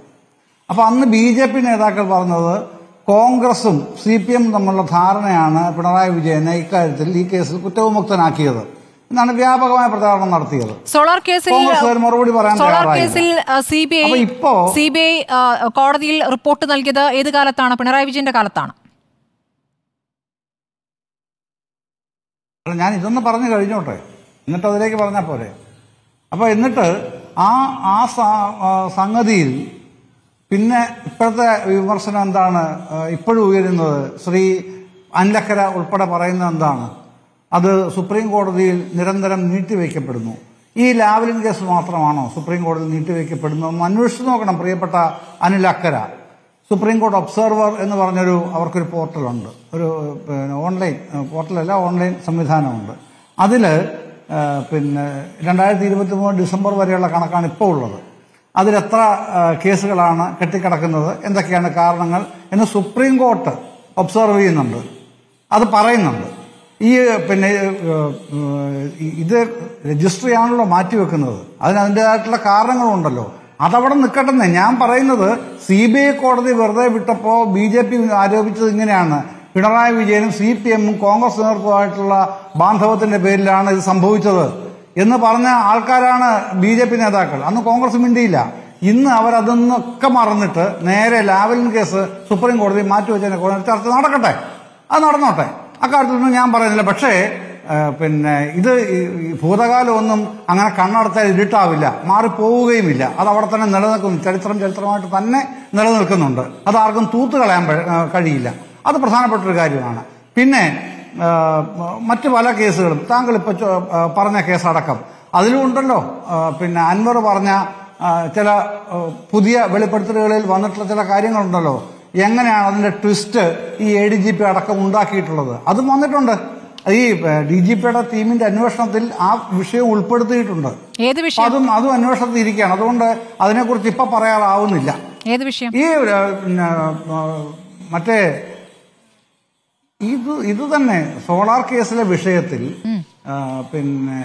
അപ്പോൾ അന്ന് ബി ജെ പി നേതാക്കൾ പറഞ്ഞത് കോൺഗ്രസും സി പി എം തമ്മിലുള്ള ധാരണയാണ് പിണറായി വിജയനെ ഇക്കാര്യത്തിൽ ഈ കേസിൽ കുറ്റവിമുക്തനാക്കിയത് എന്നാണ് വ്യാപകമായ പ്രചാരണം നടത്തിയത് സോളാർ കേസിൽ മറുപടി പറയാൻ സോളാർ കേസിൽ സി ബി ഐ ഇപ്പോ സി ബി ഐ കോടതിയിൽ റിപ്പോർട്ട് നൽകിയത് ഏത് കാലത്താണ് പിണറായി വിജയന്റെ കാലത്താണ് ഞാൻ ഇതൊന്ന് പറഞ്ഞു കഴിഞ്ഞോട്ടെ എന്നിട്ട് അതിലേക്ക് പറഞ്ഞാൽ പോരെ അപ്പോൾ എന്നിട്ട് ആ ആ സംഗതിയിൽ പിന്നെ ഇപ്പോഴത്തെ വിമർശനം എന്താണ് ഇപ്പോഴും ഉയരുന്നത് ശ്രീ അൻലക്കര ഉൾപ്പെടെ പറയുന്നത് എന്താണ് അത് സുപ്രീം കോടതിയിൽ നിരന്തരം നീട്ടിവെക്കപ്പെടുന്നു ഈ ലാവലിൻ കേസ് മാത്രമാണോ സുപ്രീം കോടതി നീട്ടിവെക്കപ്പെടുന്നതെന്ന് അന്വേഷിച്ച് നോക്കണം പ്രിയപ്പെട്ട അനിൽ അക്കര സുപ്രീം കോടതി ഒബ്സർവർ എന്ന് പറഞ്ഞൊരു അവർക്കൊരു പോർട്ടലുണ്ട് ഒരു പിന്നെ ഓൺലൈൻ പോർട്ടലല്ല ഓൺലൈൻ സംവിധാനമുണ്ട് അതിൽ പിന്നെ രണ്ടായിരത്തി ഇരുപത്തി മൂന്ന് ഡിസംബർ വരെയുള്ള കണക്കാണ് ഇപ്പോൾ ഉള്ളത് അതിലെത്ര കേസുകളാണ് കെട്ടിക്കിടക്കുന്നത് എന്തൊക്കെയാണ് കാരണങ്ങൾ എന്ന് സുപ്രീം കോർട്ട് ഒബ്സർവ് ചെയ്യുന്നുണ്ട് അത് പറയുന്നുണ്ട് ഈ പിന്നെ ഇത് രജിസ്റ്റർ മാറ്റി മാറ്റിവെക്കുന്നത് അതിന് അതിൻ്റെതായിട്ടുള്ള കാരണങ്ങളുണ്ടല്ലോ അതവിടെ നിൽക്കട്ടെ ഞാൻ പറയുന്നത് സി ബി ഐ കോടതി വെറുതെ വിട്ടപ്പോൾ ബി ജെ പി ആരോപിച്ചത് ഇങ്ങനെയാണ് പിണറായി വിജയനും സി പി എമ്മും കോൺഗ്രസ് നേതൃത്വമായിട്ടുള്ള ബാന്ധവത്തിന്റെ പേരിലാണ് ഇത് സംഭവിച്ചത് എന്ന് പറഞ്ഞ ആൾക്കാരാണ് ബി ജെ പി നേതാക്കൾ അന്ന് കോൺഗ്രസ് മിണ്ടിയില്ല ഇന്ന് അവരതൊന്നൊക്കെ മറന്നിട്ട് നേരെ ലാവലിൻ കേസ് സുപ്രീം കോടതി മാറ്റിവെച്ചതിനെ കുറിച്ച് ചർച്ച നടക്കട്ടെ അത് നടന്നോട്ടെ അക്കാര്യത്തിലൊന്നും ഞാൻ പറയുന്നില്ല പക്ഷേ പിന്നെ ഇത് ഭൂതകാലമൊന്നും അങ്ങനെ കണ്ണടത്താൽ ഇരുട്ടാവില്ല മാറിപ്പോവുകയുമില്ല അത് അവിടെ തന്നെ നിലനിൽക്കുന്നു ചരിത്രം ചരിത്രമായിട്ട് തന്നെ നിലനിൽക്കുന്നുണ്ട് അത് ആർക്കും തൂത്ത് കളയാൻ കഴിയില്ല അത് പ്രധാനപ്പെട്ട ഒരു കാര്യമാണ് പിന്നെ മറ്റ് പല കേസുകളും താങ്കൾ ഇപ്പോൾ പറഞ്ഞ കേസടക്കം ഉണ്ടല്ലോ പിന്നെ അൻവർ പറഞ്ഞ ചില പുതിയ വെളിപ്പെടുത്തലുകളിൽ വന്നിട്ടുള്ള ചില കാര്യങ്ങളുണ്ടല്ലോ എങ്ങനെയാണ് അതിന്റെ ട്വിസ്റ്റ് ഈ എ ഡി ജി പി അടക്കം ഉണ്ടാക്കിയിട്ടുള്ളത് അതും വന്നിട്ടുണ്ട് ഈ ഡി ജി പിയുടെ ടീമിന്റെ അന്വേഷണത്തിൽ ആ വിഷയം ഉൾപ്പെടുത്തിയിട്ടുണ്ട് ഏത് വിഷയം അതും അതും അന്വേഷണത്തിൽ ഇരിക്കുകയാണ് അതുകൊണ്ട് അതിനെക്കുറിച്ച് ഇപ്പൊ പറയാറാവുന്നില്ല ഏത് വിഷയം ഈ മറ്റേ ഇത് ഇത് തന്നെ സോളാർ കേസിലെ വിഷയത്തിൽ പിന്നെ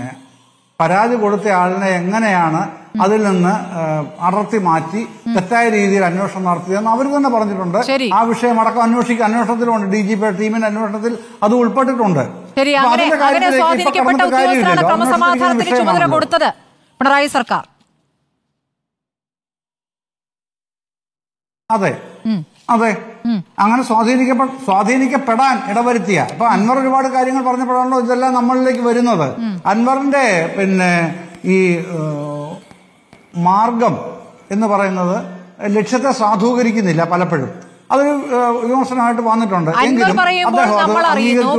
പരാതി കൊടുത്ത ആളിനെ എങ്ങനെയാണ് അതിൽ നിന്ന് അടർത്തി മാറ്റി തെറ്റായ രീതിയിൽ അന്വേഷണം നടത്തിയതെന്ന് അവർ തന്നെ പറഞ്ഞിട്ടുണ്ട് ആ വിഷയം അടക്കം അന്വേഷിക്കുക അന്വേഷണത്തിലുണ്ട് ഡി ജി പി ടീമിന്റെ അന്വേഷണത്തിൽ അത് ഉൾപ്പെട്ടിട്ടുണ്ട് ചുമതല പിണറായി സർക്കാർ അതെ അതെ അങ്ങനെ സ്വാധീനിക്കപ്പെ സ്വാധീനിക്കപ്പെടാൻ ഇടവരുത്തിയ അപ്പൊ അൻവർ ഒരുപാട് കാര്യങ്ങൾ പറഞ്ഞപ്പോഴാണല്ലോ ഇതെല്ലാം നമ്മളിലേക്ക് വരുന്നത് അൻവറിന്റെ പിന്നെ ഈ മാർഗം എന്ന് പറയുന്നത് ലക്ഷ്യത്തെ സാധൂകരിക്കുന്നില്ല പലപ്പോഴും അതൊരു വിമർശനമായിട്ട് വന്നിട്ടുണ്ട്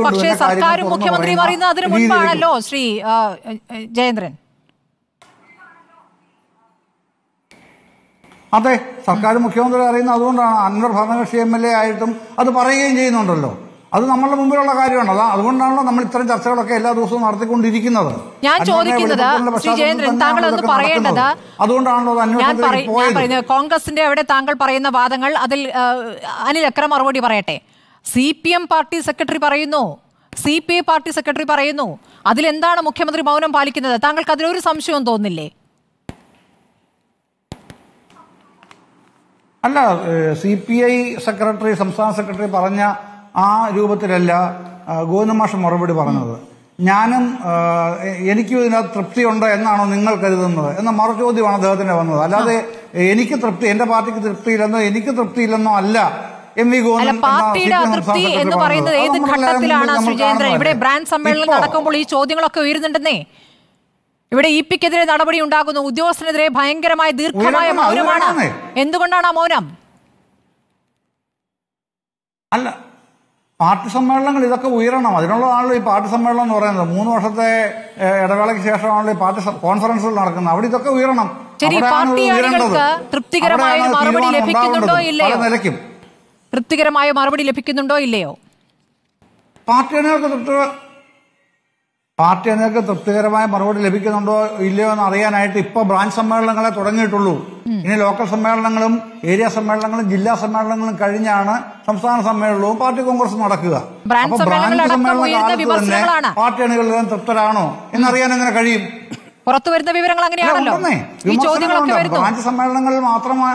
പക്ഷേ സർക്കാരും മുഖ്യമന്ത്രിയും അറിയുന്നത് അതിനു മുൻപാണല്ലോ ശ്രീ ജയേന്ദ്രൻ അതെ സർക്കാർ മുഖ്യമന്ത്രി അറിയുന്ന അതുകൊണ്ടാണ് അന്വർ ഭരണകക്ഷി എം എൽ എ ആയിട്ടും അത് പറയുകയും ചെയ്യുന്നുണ്ടല്ലോ അത് നമ്മളുടെ മുമ്പിലുള്ള കാര്യമാണ് അതാ അതുകൊണ്ടാണല്ലോ നമ്മൾ ഇത്തരം ചർച്ചകളൊക്കെ എല്ലാ ദിവസവും നടത്തിക്കൊണ്ടിരിക്കുന്നത് ഞാൻ ചോദിക്കുന്നത് ജയേന്ദ്രൻ താങ്കൾ അതുകൊണ്ടാണല്ലോ കോൺഗ്രസിന്റെ അവിടെ താങ്കൾ പറയുന്ന വാദങ്ങൾ അതിൽ അനിൽ അക്രം മറുപടി പറയട്ടെ C P M party secretary പറയുന്നു C P I party secretary പറയുന്നു അതിലെന്താണ് മുഖ്യമന്ത്രി മൗനം പാലിക്കുന്നത് താങ്കൾക്ക് അതിലൊരു സംശയവും തോന്നില്ലേ അല്ല സി പി ഐ സെക്രട്ടറി സംസ്ഥാന സെക്രട്ടറി പറഞ്ഞ ആ രൂപത്തിലല്ല ഗോവിന്ദമാഷ മറുപടി പറഞ്ഞത് ഞാനും എനിക്ക് ഇതിനകത്ത് തൃപ്തിയുണ്ട് എന്നാണോ നിങ്ങൾ കരുതുന്നത് എന്ന മറുചോദ്യമാണ് അദ്ദേഹത്തിന്റെ വന്നത് അല്ലാതെ എനിക്ക് തൃപ്തി എന്റെ പാർട്ടിക്ക് തൃപ്തിയില്ലെന്നോ എനിക്ക് തൃപ്തിയില്ലെന്നോ അല്ല എം വി ഗോവിന്ദൻ പാർട്ടിയുടെ എന്ന് പറയുന്നത് ഏത് ഘട്ടത്തിലാണ് ഇവിടെ ബ്രാൻഡ് സമ്മേളനം നടക്കുമ്പോൾ ഈ ചോദ്യങ്ങളൊക്കെ ഉയരുന്നുണ്ടെന്നേ ഇവിടെ ഇ പിക്കെതിരെ നടപടി ഉണ്ടാകുന്നു ഉദ്യോഗസ്ഥനെതിരെ ഭയങ്കരമായ ദീർഘമായ മൗനമാണ് എന്തുകൊണ്ടാണ് ആ മൗനം അല്ല പാർട്ടി സമ്മേളനങ്ങൾ ഇതൊക്കെ ഉയരണം അതിനുള്ളതാണല്ലോ ഈ പാർട്ടി സമ്മേളനം എന്ന് പറയുന്നത് മൂന്ന് വർഷത്തെ ഇടവേളയ്ക്ക് ശേഷമാണല്ലോ ഈ പാർട്ടി കോൺഫറൻസുകൾ നടക്കുന്നത് അവിടെ ഇതൊക്കെ ഉയരണം തൃപ്തികരമായ മറുപടി ലഭിക്കുന്നുണ്ടോ ഇല്ലയോ തൃപ്തികരമായ മറുപടി ലഭിക്കുന്നുണ്ടോ ഇല്ലയോ പാർട്ടി പാർട്ടി അംഗങ്ങൾക്ക് തൃപ്തികരമായ മറുപടി ലഭിക്കുന്നുണ്ടോ ഇല്ലയോ എന്ന് അറിയാനായിട്ട് ഇപ്പൊ ബ്രാഞ്ച് സമ്മേളനങ്ങളെ തുടങ്ങിയിട്ടുള്ളൂ ഇനി ലോക്കൽ സമ്മേളനങ്ങളും ഏരിയ സമ്മേളനങ്ങളും ജില്ലാ സമ്മേളനങ്ങളും കഴിഞ്ഞാണ് സംസ്ഥാന സമ്മേളനവും പാർട്ടി കോൺഗ്രസ് നടക്കുക അപ്പൊ ബ്രാഞ്ച് സമ്മേളന കാലത്ത് തന്നെ പാർട്ടി അണികളിലും തൃപ്തരാണോ എന്നറിയാൻ എങ്ങനെ കഴിയും പുറത്തു വരുന്ന വിവരങ്ങൾ അങ്ങനെയാണല്ലോ ബ്രാഞ്ച് സമ്മേളനങ്ങളിൽ മാത്രമാ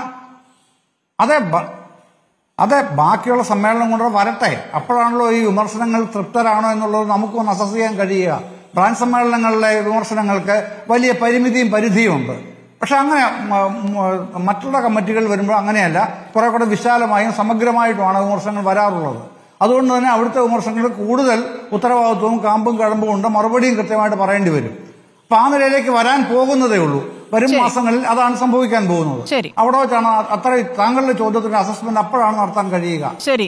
അതെ അത് ബാക്കിയുള്ള സമ്മേളനം കൊണ്ട് വരട്ടെ അപ്പോഴാണല്ലോ ഈ വിമർശനങ്ങൾ തൃപ്തരാണോ എന്നുള്ളത് നമുക്കൊന്ന് അസസ് ചെയ്യാൻ കഴിയുക ബ്രാൻഡ് സമ്മേളനങ്ങളിലെ വിമർശനങ്ങൾക്ക് വലിയ പരിമിതിയും പരിധിയും ഉണ്ട് പക്ഷെ അങ്ങനെ മറ്റുള്ള കമ്മിറ്റികൾ വരുമ്പോൾ അങ്ങനെയല്ല കുറെ കൂടെ വിശാലമായും സമഗ്രമായിട്ടുമാണ് വിമർശനങ്ങൾ വരാറുള്ളത് അതുകൊണ്ട് തന്നെ അവിടുത്തെ വിമർശനങ്ങൾ കൂടുതൽ ഉത്തരവാദിത്വവും കാമ്പും കഴമ്പും ഉണ്ട് മറുപടിയും കൃത്യമായിട്ട് പറയേണ്ടി വരും അപ്പം ആ നിലയിലേക്ക് വരാൻ പോകുന്നതേ ഉള്ളൂ വരും മാസങ്ങളിൽ അതാണ് സംഭവിക്കാൻ പോകുന്നത് അവിടെ വെച്ചാണ് അത്ര താങ്കളുടെ ചോദ്യത്തിന്റെ അസസ്മെന്റ് അപ്പോഴാണ് നടത്താൻ കഴിയുക ശരി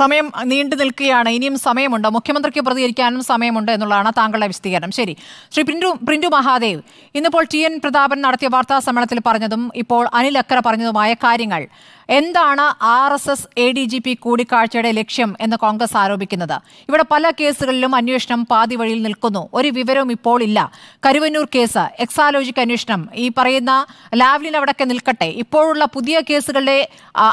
സമയം നീണ്ടു നിൽക്കുകയാണ് ഇനിയും സമയമുണ്ട് മുഖ്യമന്ത്രിക്ക് പ്രതികരിക്കാനും സമയമുണ്ട് എന്നുള്ളതാണ് താങ്കളുടെ വിശദീകരണം ശരി ശ്രീ പ്രിൻറ്റു പ്രിൻറ്റു മഹാദേവ് ഇന്നിപ്പോൾ ടി എൻ പ്രതാപൻ നടത്തിയ വാർത്താ സമ്മേളനത്തിൽ പറഞ്ഞതും ഇപ്പോൾ അനിൽ അക്കര പറഞ്ഞതുമായ കാര്യങ്ങൾ എന്താണ് R S S A D G P കൂടിക്കാഴ്ചയുടെ ലക്ഷ്യം എന്ന് കോൺഗ്രസ് ആരോപിക്കുന്നത് ഇവിടെ പല കേസുകളിലും അന്വേഷണം പാതി വഴിയിൽ നിൽക്കുന്നു ഒരു വിവരവും ഇപ്പോൾ ഇല്ല കരുവന്നൂർ കേസ് എക്സാലോജിക് അന്വേഷണം ഈ പറയുന്ന ലാവ്ലിൻ അവിടെയൊക്കെ നിൽക്കട്ടെ ഇപ്പോഴുള്ള പുതിയ കേസുകളുടെ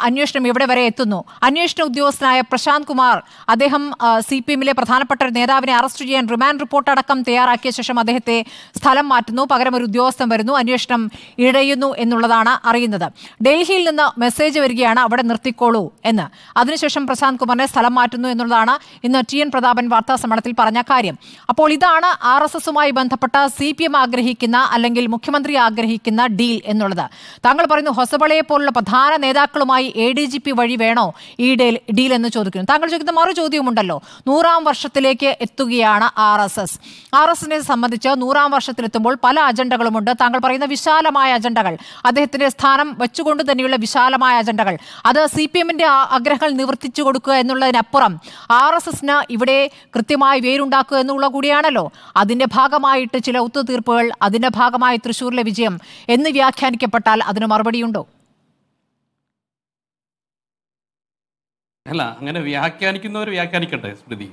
അന്വേഷണം ഇവിടെ വരെ എത്തുന്നു അന്വേഷണ ഉദ്യോഗസ്ഥനായ പ്രശാന്ത് കുമാർ അദ്ദേഹം സി പി എമ്മിലെ പ്രധാനപ്പെട്ട ഒരു നേതാവിനെ അറസ്റ്റ് ചെയ്യാൻ റിമാൻഡ് റിപ്പോർട്ട് അടക്കം തയ്യാറാക്കിയ ശേഷം അദ്ദേഹത്തെ സ്ഥലം മാറ്റുന്നു പകരം ഒരു ഉദ്യോഗസ്ഥൻ വരുന്നു അന്വേഷണം ഇഴയുന്നു എന്നുള്ളതാണ് അറിയുന്നത് ഡൽഹിയിൽ നിന്ന് മെസ്സേജ് വരികയാണ് അവിടെ നിർത്തിക്കോളൂ എന്ന് അതിനുശേഷം പ്രശാന്ത് കുമാറിനെ സ്ഥലം മാറ്റുന്നു എന്നുള്ളതാണ് ഇന്ന് ടി എൻ പ്രതാപൻ വാർത്താ പറഞ്ഞ കാര്യം അപ്പോൾ ഇതാണ് ആർ എസ് എസുമായി ബന്ധപ്പെട്ട സി പി എം ആഗ്രഹിക്കുന്ന അല്ലെങ്കിൽ മുഖ്യമന്ത്രി ആഗ്രഹിക്കുന്ന ഡീൽ എന്നുള്ളത് താങ്കൾ പറയുന്നു ഹൊസബളയെ പോലുള്ള പ്രധാന നേതാക്കളുമായി എ ഡി ജി പി വഴി വേണോ ഈ ഡീൽ എന്ന് ചോദിക്കുന്നു താങ്കൾ ചോദിക്കുന്ന മറു ചോദ്യമുണ്ടല്ലോ നൂറാം വർഷത്തിലേക്ക് എത്തുകയാണ് R S S R S എസിനെ സംബന്ധിച്ച് നൂറാം വർഷത്തിലെത്തുമ്പോൾ പല അജണ്ടകളുമുണ്ട് താങ്കൾ പറയുന്ന വിശാലമായ അജണ്ടകൾ അദ്ദേഹത്തിന്റെ സ്ഥാനം വെച്ചുകൊണ്ട് തന്നെയുള്ള വിശാലമായ അജണ്ടകൾ അത് സി പി എമ്മിന്റെ ആഗ്രഹങ്ങൾ നിവർത്തിച്ചു കൊടുക്കുക എന്നുള്ളതിനപ്പുറം ആർ എസ് എസിന് ഇവിടെ കൃത്യമായി വേരുണ്ടാക്കുക എന്നുള്ള കൂടിയാണല്ലോ അതിന്റെ ഭാഗമായിട്ട് ചില ഒത്തുതീർപ്പുകൾ അതിന്റെ ഭാഗമായി തൃശൂരിലെ വിജയം എന്ന് വ്യാഖ്യാനിക്കപ്പെട്ടാൽ അതിന് മറുപടിയുണ്ടോ അല്ല അങ്ങനെ വ്യാഖ്യാനിക്കുന്നവർ വ്യാഖ്യാനിക്കട്ടെ സ്മൃതി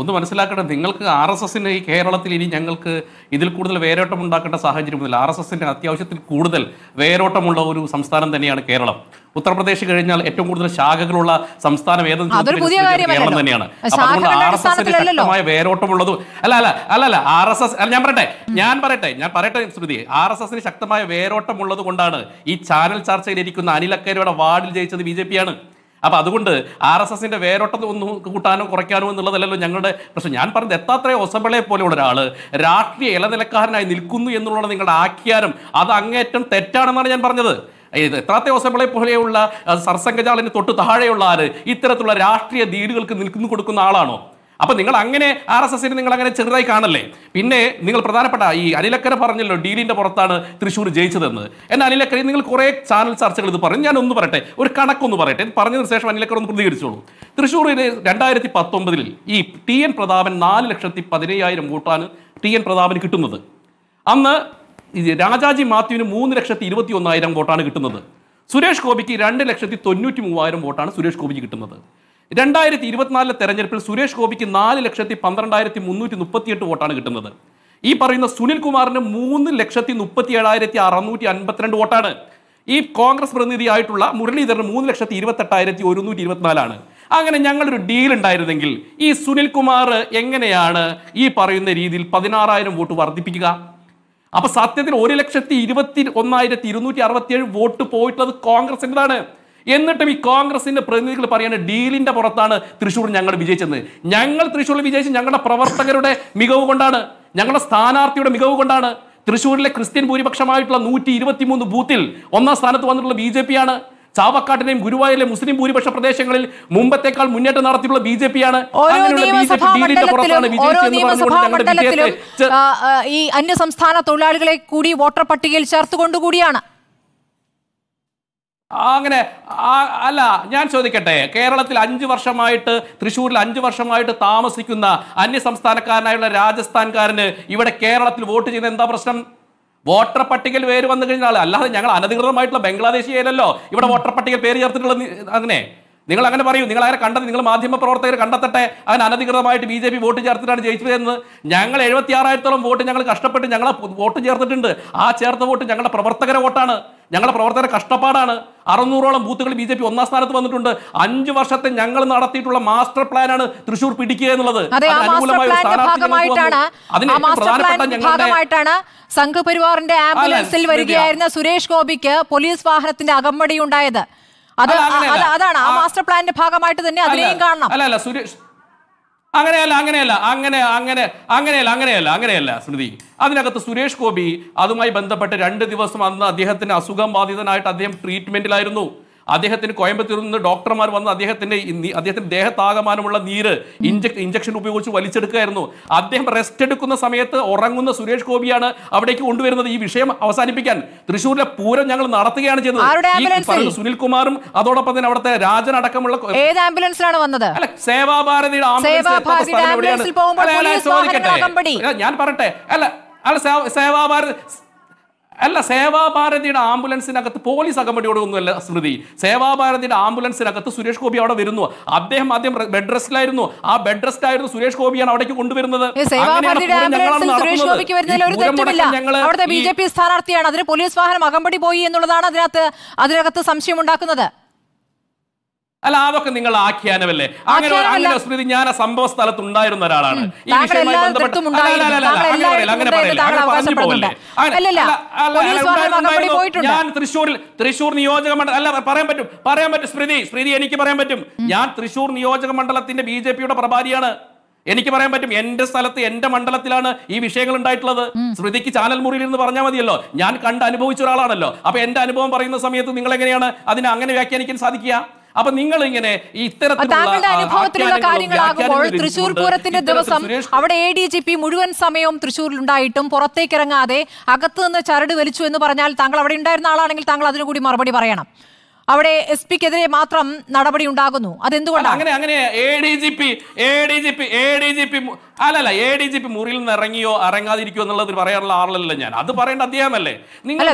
ഒന്ന് മനസ്സിലാക്കട്ടെ നിങ്ങൾക്ക് ആർ എസ് എസിന് ഈ കേരളത്തിൽ ഇനി ഞങ്ങൾക്ക് ഇതിൽ കൂടുതൽ വേരോട്ടം ഉണ്ടാക്കേണ്ട മുതൽ ആർ എസ് എസിൻ്റെ അത്യാവശ്യത്തിൽ കൂടുതൽ വേരോട്ടമുള്ള ഒരു സംസ്ഥാനം തന്നെയാണ് കേരളം ഉത്തർപ്രദേശ് കഴിഞ്ഞാൽ ഏറ്റവും കൂടുതൽ ശാഖകളുള്ള സംസ്ഥാനം ഏതെന്ന് കേരളം തന്നെയാണ് അതുകൊണ്ട് ആർ എസ് എസിന് ശക്തമായ വേരോട്ടമുള്ളതും അല്ല അല്ല അല്ല അല്ല ആർ എസ് എസ് ഞാൻ പറയട്ടെ ഞാൻ പറയട്ടെ ഞാൻ പറയട്ടെ ശ്രുതി ആർ എസ് എസിന് ശക്തമായ വേരോട്ടമുള്ളത് കൊണ്ടാണ് ഈ ചാനൽ ചർച്ചയിലിരിക്കുന്ന അനിലക്കരയുടെ വാർഡിൽ ജയിച്ചത് ബി ജെ ആണ് അപ്പോൾ അതുകൊണ്ട് ആർ എസ് എസിൻ്റെ വേരോട്ടം ഒന്ന് കൂട്ടാനോ കുറയ്ക്കാനോ എന്നുള്ളതല്ലല്ലോ ഞങ്ങളുടെ പ്രശ്നം ഞാൻ പറഞ്ഞത് എത്താത്രയോ ഒസബളെ പോലെയുള്ള ഒരാൾ രാഷ്ട്രീയ ഇലനിലക്കാരനായി നിൽക്കുന്നു എന്നുള്ളത് നിങ്ങളുടെ ആഖ്യാനം അത് അങ്ങേറ്റം തെറ്റാണെന്നാണ് ഞാൻ പറഞ്ഞത് ഇത് എത്രാത്തെ ഒസബളെ പോലെയുള്ള സർസംഘചാളിന് തൊട്ട് താഴെയുള്ള ആര് ഇത്തരത്തിലുള്ള രാഷ്ട്രീയ ഡീലുകൾക്ക് നിൽക്കുന്നു കൊടുക്കുന്ന ആളാണോ അപ്പോൾ നിങ്ങൾ അങ്ങനെ ആർ എസ് എസിനെ നിങ്ങൾ അങ്ങനെ ചെറുതായി കാണല്ലേ പിന്നെ നിങ്ങൾ പ്രധാനപ്പെട്ട ഈ അനിലക്കര പറഞ്ഞല്ലോ ഡീലിന്റെ പുറത്താണ് തൃശ്ശൂർ ജയിച്ചതെന്ന് എന്നാൽ അനിലക്കരയിൽ നിങ്ങൾ കുറേ ചാനൽ ചർച്ചകൾ ഇത് പറഞ്ഞു ഞാൻ ഒന്ന് പറയട്ടെ ഒരു കണക്കൊന്ന് പറയട്ടെ പറഞ്ഞതിന് ശേഷം അനിലക്കര ഒന്ന് പ്രതികരിച്ചോളൂ തൃശ്ശൂരിൽ രണ്ടായിരത്തി പത്തൊമ്പതിൽ ഈ ടി എൻ പ്രതാപൻ നാല് ലക്ഷത്തി പതിനയ്യായിരം വോട്ടാണ് ടി എൻ പ്രതാപന് കിട്ടുന്നത് അന്ന് രാജാജി മാത്യുവിന് മൂന്ന് ലക്ഷത്തി ഇരുപത്തി ഒന്നായിരം വോട്ടാണ് കിട്ടുന്നത് സുരേഷ് ഗോപിക്ക് രണ്ട് ലക്ഷത്തി തൊണ്ണൂറ്റി മൂവായിരം വോട്ടാണ് സുരേഷ് ഗോപിക്ക് കിട്ടുന്നത് രണ്ടായിരത്തി ഇരുപത്തിനാലിലെ തെരഞ്ഞെടുപ്പിൽ സുരേഷ് ഗോപിക്ക് നാല് ലക്ഷത്തി പന്ത്രണ്ടായിരത്തി മുന്നൂറ്റി മുപ്പത്തിയെട്ട് വോട്ടാണ് കിട്ടുന്നത് ഈ പറയുന്ന സുനിൽ കുമാറിന് മൂന്ന് ലക്ഷത്തി മുപ്പത്തി ഏഴായിരത്തി അറുന്നൂറ്റി അൻപത്തിരണ്ട് വോട്ടാണ് ഈ കോൺഗ്രസ് പ്രതിനിധിയായിട്ടുള്ള മുരളീധരന് മൂന്ന് ലക്ഷത്തി ഇരുപത്തെട്ടായിരത്തി ഒരുന്നൂറ്റി ഇരുപത്തിനാലാണ് അങ്ങനെ ഞങ്ങളൊരു ഡീൽ ഉണ്ടായിരുന്നെങ്കിൽ ഈ സുനിൽ കുമാർ എങ്ങനെയാണ് ഈ പറയുന്ന രീതിയിൽ പതിനാറായിരം വോട്ട് വർദ്ധിപ്പിക്കുക അപ്പൊ സത്യത്തിൽ ഒരു ലക്ഷത്തി ഇരുപത്തി ഒന്നായിരത്തി ഇരുന്നൂറ്റി അറുപത്തി ഏഴ് വോട്ട് പോയിട്ടുള്ളത് കോൺഗ്രസിൻ്റെതാണ് എന്നിട്ടും ഈ കോൺഗ്രസിന്റെ പ്രതിനിധികൾ പറയുന്ന ഡീലിന്റെ പുറത്താണ് തൃശ്ശൂർ ഞങ്ങൾ വിജയിച്ചത് ഞങ്ങൾ തൃശ്ശൂരിൽ വിജയിച്ച് ഞങ്ങളുടെ പ്രവർത്തകരുടെ മികവ് കൊണ്ടാണ് ഞങ്ങളുടെ സ്ഥാനാർത്ഥിയുടെ മികവ് കൊണ്ടാണ് തൃശ്ശൂരിലെ ക്രിസ്ത്യൻ ഭൂരിപക്ഷമായിട്ടുള്ള നൂറ്റി ഇരുപത്തി മൂന്ന് ബൂത്തിൽ ഒന്നാം സ്ഥാനത്ത് വന്നിട്ടുള്ള ബി ജെ ആണ് ചാവക്കാട്ടിലെയും ഗുരുവായൂരിലെ മുസ്ലിം ഭൂരിപക്ഷ പ്രദേശങ്ങളിൽ മുമ്പത്തേക്കാൾ മുന്നേറ്റം നടത്തിയിട്ടുള്ള ബി ജെ ആണ് ഈ അന്യസംസ്ഥാന തൊഴിലാളികളെ കൂടി വോട്ടർ പട്ടികയിൽ ചേർത്തുകൊണ്ടുകൂടിയാണ് അങ്ങനെ അല്ല ഞാൻ ചോദിക്കട്ടെ കേരളത്തിൽ അഞ്ച് വർഷമായിട്ട് തൃശ്ശൂരിൽ അഞ്ച് വർഷമായിട്ട് താമസിക്കുന്ന അന്യസംസ്ഥാനക്കാരനായുള്ള രാജസ്ഥാൻകാരന് ഇവിടെ കേരളത്തിൽ വോട്ട് ചെയ്യുന്ന എന്താ പ്രശ്നം വോട്ടർ പട്ടികയിൽ പേര് വന്നു കഴിഞ്ഞാൽ അല്ലാതെ ഞങ്ങൾ അനധികൃതമായിട്ടുള്ള ബംഗ്ലാദേശിയല്ലോ ഇവിടെ വോട്ടർ പട്ടികയിൽ പേര് ചേർത്തിട്ടുള്ളത് അങ്ങനെ നിങ്ങൾ അങ്ങനെ പറയൂ നിങ്ങൾ അങ്ങനെ കണ്ടത് നിങ്ങൾ മാധ്യമ പ്രവർത്തകർ കണ്ടെത്തട്ടെ അങ്ങനെ അനധികൃതമായിട്ട് ബി ജെ പി വോട്ട് ചേർത്തിട്ടാണ് ജയിച്ചതെന്ന് ഞങ്ങൾ എഴുപത്തി ആറായിരത്തോളം വോട്ട് ഞങ്ങൾ കഷ്ടപ്പെട്ട് ഞങ്ങളെ വോട്ട് ചേർത്തിട്ടുണ്ട് ആ ചേർത്ത വോട്ട് ഞങ്ങളുടെ പ്രവർത്തകരെ വോട്ടാണ് ഞങ്ങളുടെ പ്രവർത്തകരെ കഷ്ടപ്പാടാണ് അറുന്നൂറോളം ബൂത്തുകൾ ബി ജെ പി ഒന്നാം സ്ഥാനത്ത് വന്നിട്ടുണ്ട് അഞ്ചു വർഷത്തെ ഞങ്ങൾ നടത്തിയിട്ടുള്ള മാസ്റ്റർ പ്ലാനാണ് തൃശൂർ പിടിക്കുക എന്നുള്ളത് ഭാഗമായിട്ടാണ് സംഘപരിവാറിന്റെ ആംബുലൻസിൽ വരികയായിരുന്ന സുരേഷ് ഗോപിക്ക് പോലീസ് വാഹനത്തിന്റെ അകമ്പടി ഉണ്ടായത് അതാണ് ആ മാസ്റ്റർ പ്ലാനിന്റെ ഭാഗമായിട്ട് തന്നെ അതിനെയും കാണണം അല്ല അല്ല സുരേഷ് അങ്ങനെയല്ല അങ്ങനെയല്ല അങ്ങനെ അങ്ങനെ അങ്ങനെയല്ല അങ്ങനെയല്ല അങ്ങനെയല്ല സ്മൃതി അതിനകത്ത് സുരേഷ് ഗോപി അതുമായി ബന്ധപ്പെട്ട് രണ്ട് ദിവസം അന്ന് അദ്ദേഹത്തിന് അസുഖം ബാധിതനായിട്ട് അദ്ദേഹം ട്രീറ്റ്മെന്റിലായിരുന്നു അദ്ദേഹത്തിന് കോയമ്പത്തൂരിൽ നിന്ന് ഡോക്ടർമാർ വന്ന് അദ്ദേഹത്തിൻ്റെ അദ്ദേഹത്തിൻ്റെ ദേഹത്താകമാനമുള്ള നീര് ഇഞ്ചക് ഇഞ്ചക്ഷൻ ഉപയോഗിച്ച് വലിച്ചെടുക്കുകയായിരുന്നു അദ്ദേഹം റെസ്റ്റ് എടുക്കുന്ന സമയത്ത് ഉറങ്ങുന്ന സുരേഷ് ഗോപിയാണ് അവിടേക്ക് കൊണ്ടുവരുന്നത് ഈ വിഷയം അവസാനിപ്പിക്കാൻ തൃശ്ശൂരിലെ പൂരം ഞങ്ങൾ നടത്തുകയാണ് ചെയ്യുന്നത് സുനിൽ കുമാറും അതോടൊപ്പം തന്നെ അവിടുത്തെ രാജൻ അടക്കമുള്ള ഏത് ആംബുലൻസിലാണ് വന്നത് അല്ല സേവാഭാരതിയുടെ ആംബുലൻസ് ഞാൻ പറട്ടെ അല്ല അല്ല സേവാഭാരതി അല്ല സേവാഭാരതിയുടെ ആംബുലൻസിനകത്ത് പോലീസ് അകമ്പടിയോടൊന്നുമല്ല സ്മൃതി സേവാഭാരതിയുടെ ആംബുലൻസിനകത്ത് സുരേഷ് ഗോപി അവിടെ വരുന്നു അദ്ദേഹം ആദ്യം ബെഡ് റെസ്റ്റിലായിരുന്നു ആ ബെഡ് റെസ്റ്റ് ആയിരുന്നു സുരേഷ് ഗോപിയാണ് അവിടേക്ക് കൊണ്ടുവരുന്നത് ബി ജെ പി സ്ഥാനാർത്ഥിയാണ് അതിന് പോലീസ് വാഹനം അകമ്പടി പോയി എന്നുള്ളതാണ് അതിനകത്ത് അതിനകത്ത് സംശയം ഉണ്ടാക്കുന്നത് അല്ല അതൊക്കെ നിങ്ങൾ ആഖ്യാനമല്ലേ അങ്ങനെ അങ്ങനെ സ്മൃതി ഞാൻ ആ സംഭവ സ്ഥലത്ത് ഉണ്ടായിരുന്ന ഒരാളാണ് ഈ വിഷയവുമായി ബന്ധപ്പെട്ട് അങ്ങനെ പറയില്ല അങ്ങനെ പറഞ്ഞു പോകല്ലേ ഞാൻ തൃശ്ശൂരിൽ തൃശ്ശൂർ നിയോജക മണ്ഡലം അല്ല പറയാൻ പറ്റും പറയാൻ പറ്റും സ്മൃതി സ്മൃതി എനിക്ക് പറയാൻ പറ്റും ഞാൻ തൃശ്ശൂർ നിയോജക മണ്ഡലത്തിന്റെ ബി ജെ പിയുടെ പ്രഭാരിയാണ് എനിക്ക് പറയാൻ പറ്റും എന്റെ സ്ഥലത്ത് എന്റെ മണ്ഡലത്തിലാണ് ഈ വിഷയങ്ങൾ ഉണ്ടായിട്ടുള്ളത് സ്മൃതിക്ക് ചാനൽ മുറിയിൽ നിന്ന് പറഞ്ഞാൽ മതിയല്ലോ ഞാൻ കണ്ട് അനുഭവിച്ച ഒരാളാണല്ലോ അപ്പൊ എന്റെ അനുഭവം പറയുന്ന സമയത്ത് നിങ്ങൾ എങ്ങനെയാണ് അതിനെ അങ്ങനെ വ്യാഖ്യാനിക്കാൻ സാധിക്കുക അപ്പൊ നിങ്ങൾ ഇങ്ങനെ താങ്കളുടെ അനുഭവത്തിലുള്ള കാര്യങ്ങളാകുമ്പോൾ തൃശൂർ പൂരത്തിന്റെ ദിവസം അവിടെ എ ഡി ജി പി മുഴുവൻ സമയവും ഉണ്ടായിട്ടും പുറത്തേക്ക് ഇറങ്ങാതെ അകത്ത് നിന്ന് ചരട് വലിച്ചു എന്ന് പറഞ്ഞാൽ താങ്കൾ അവിടെ ഉണ്ടായിരുന്ന ആളാണെങ്കിൽ താങ്കൾ അതിനു കൂടി മറുപടി പറയണം അവിടെ എസ് പിക്കെതിരെ മാത്രം നടപടി ഉണ്ടാകുന്നു അതെന്തുകൊണ്ടാണ് അങ്ങനെ അങ്ങനെ A D G P A D G P A D G P അല്ലല്ല എ ഡി ജി പി മുറിയിൽ നിന്ന് ഇറങ്ങിയോ ഇറങ്ങാതിരിക്കോ എന്നുള്ളത് പറയാനുള്ള ആളല്ലല്ലോ ഞാൻ അത് പറയേണ്ട അദ്ദേഹമല്ലേ നിങ്ങൾ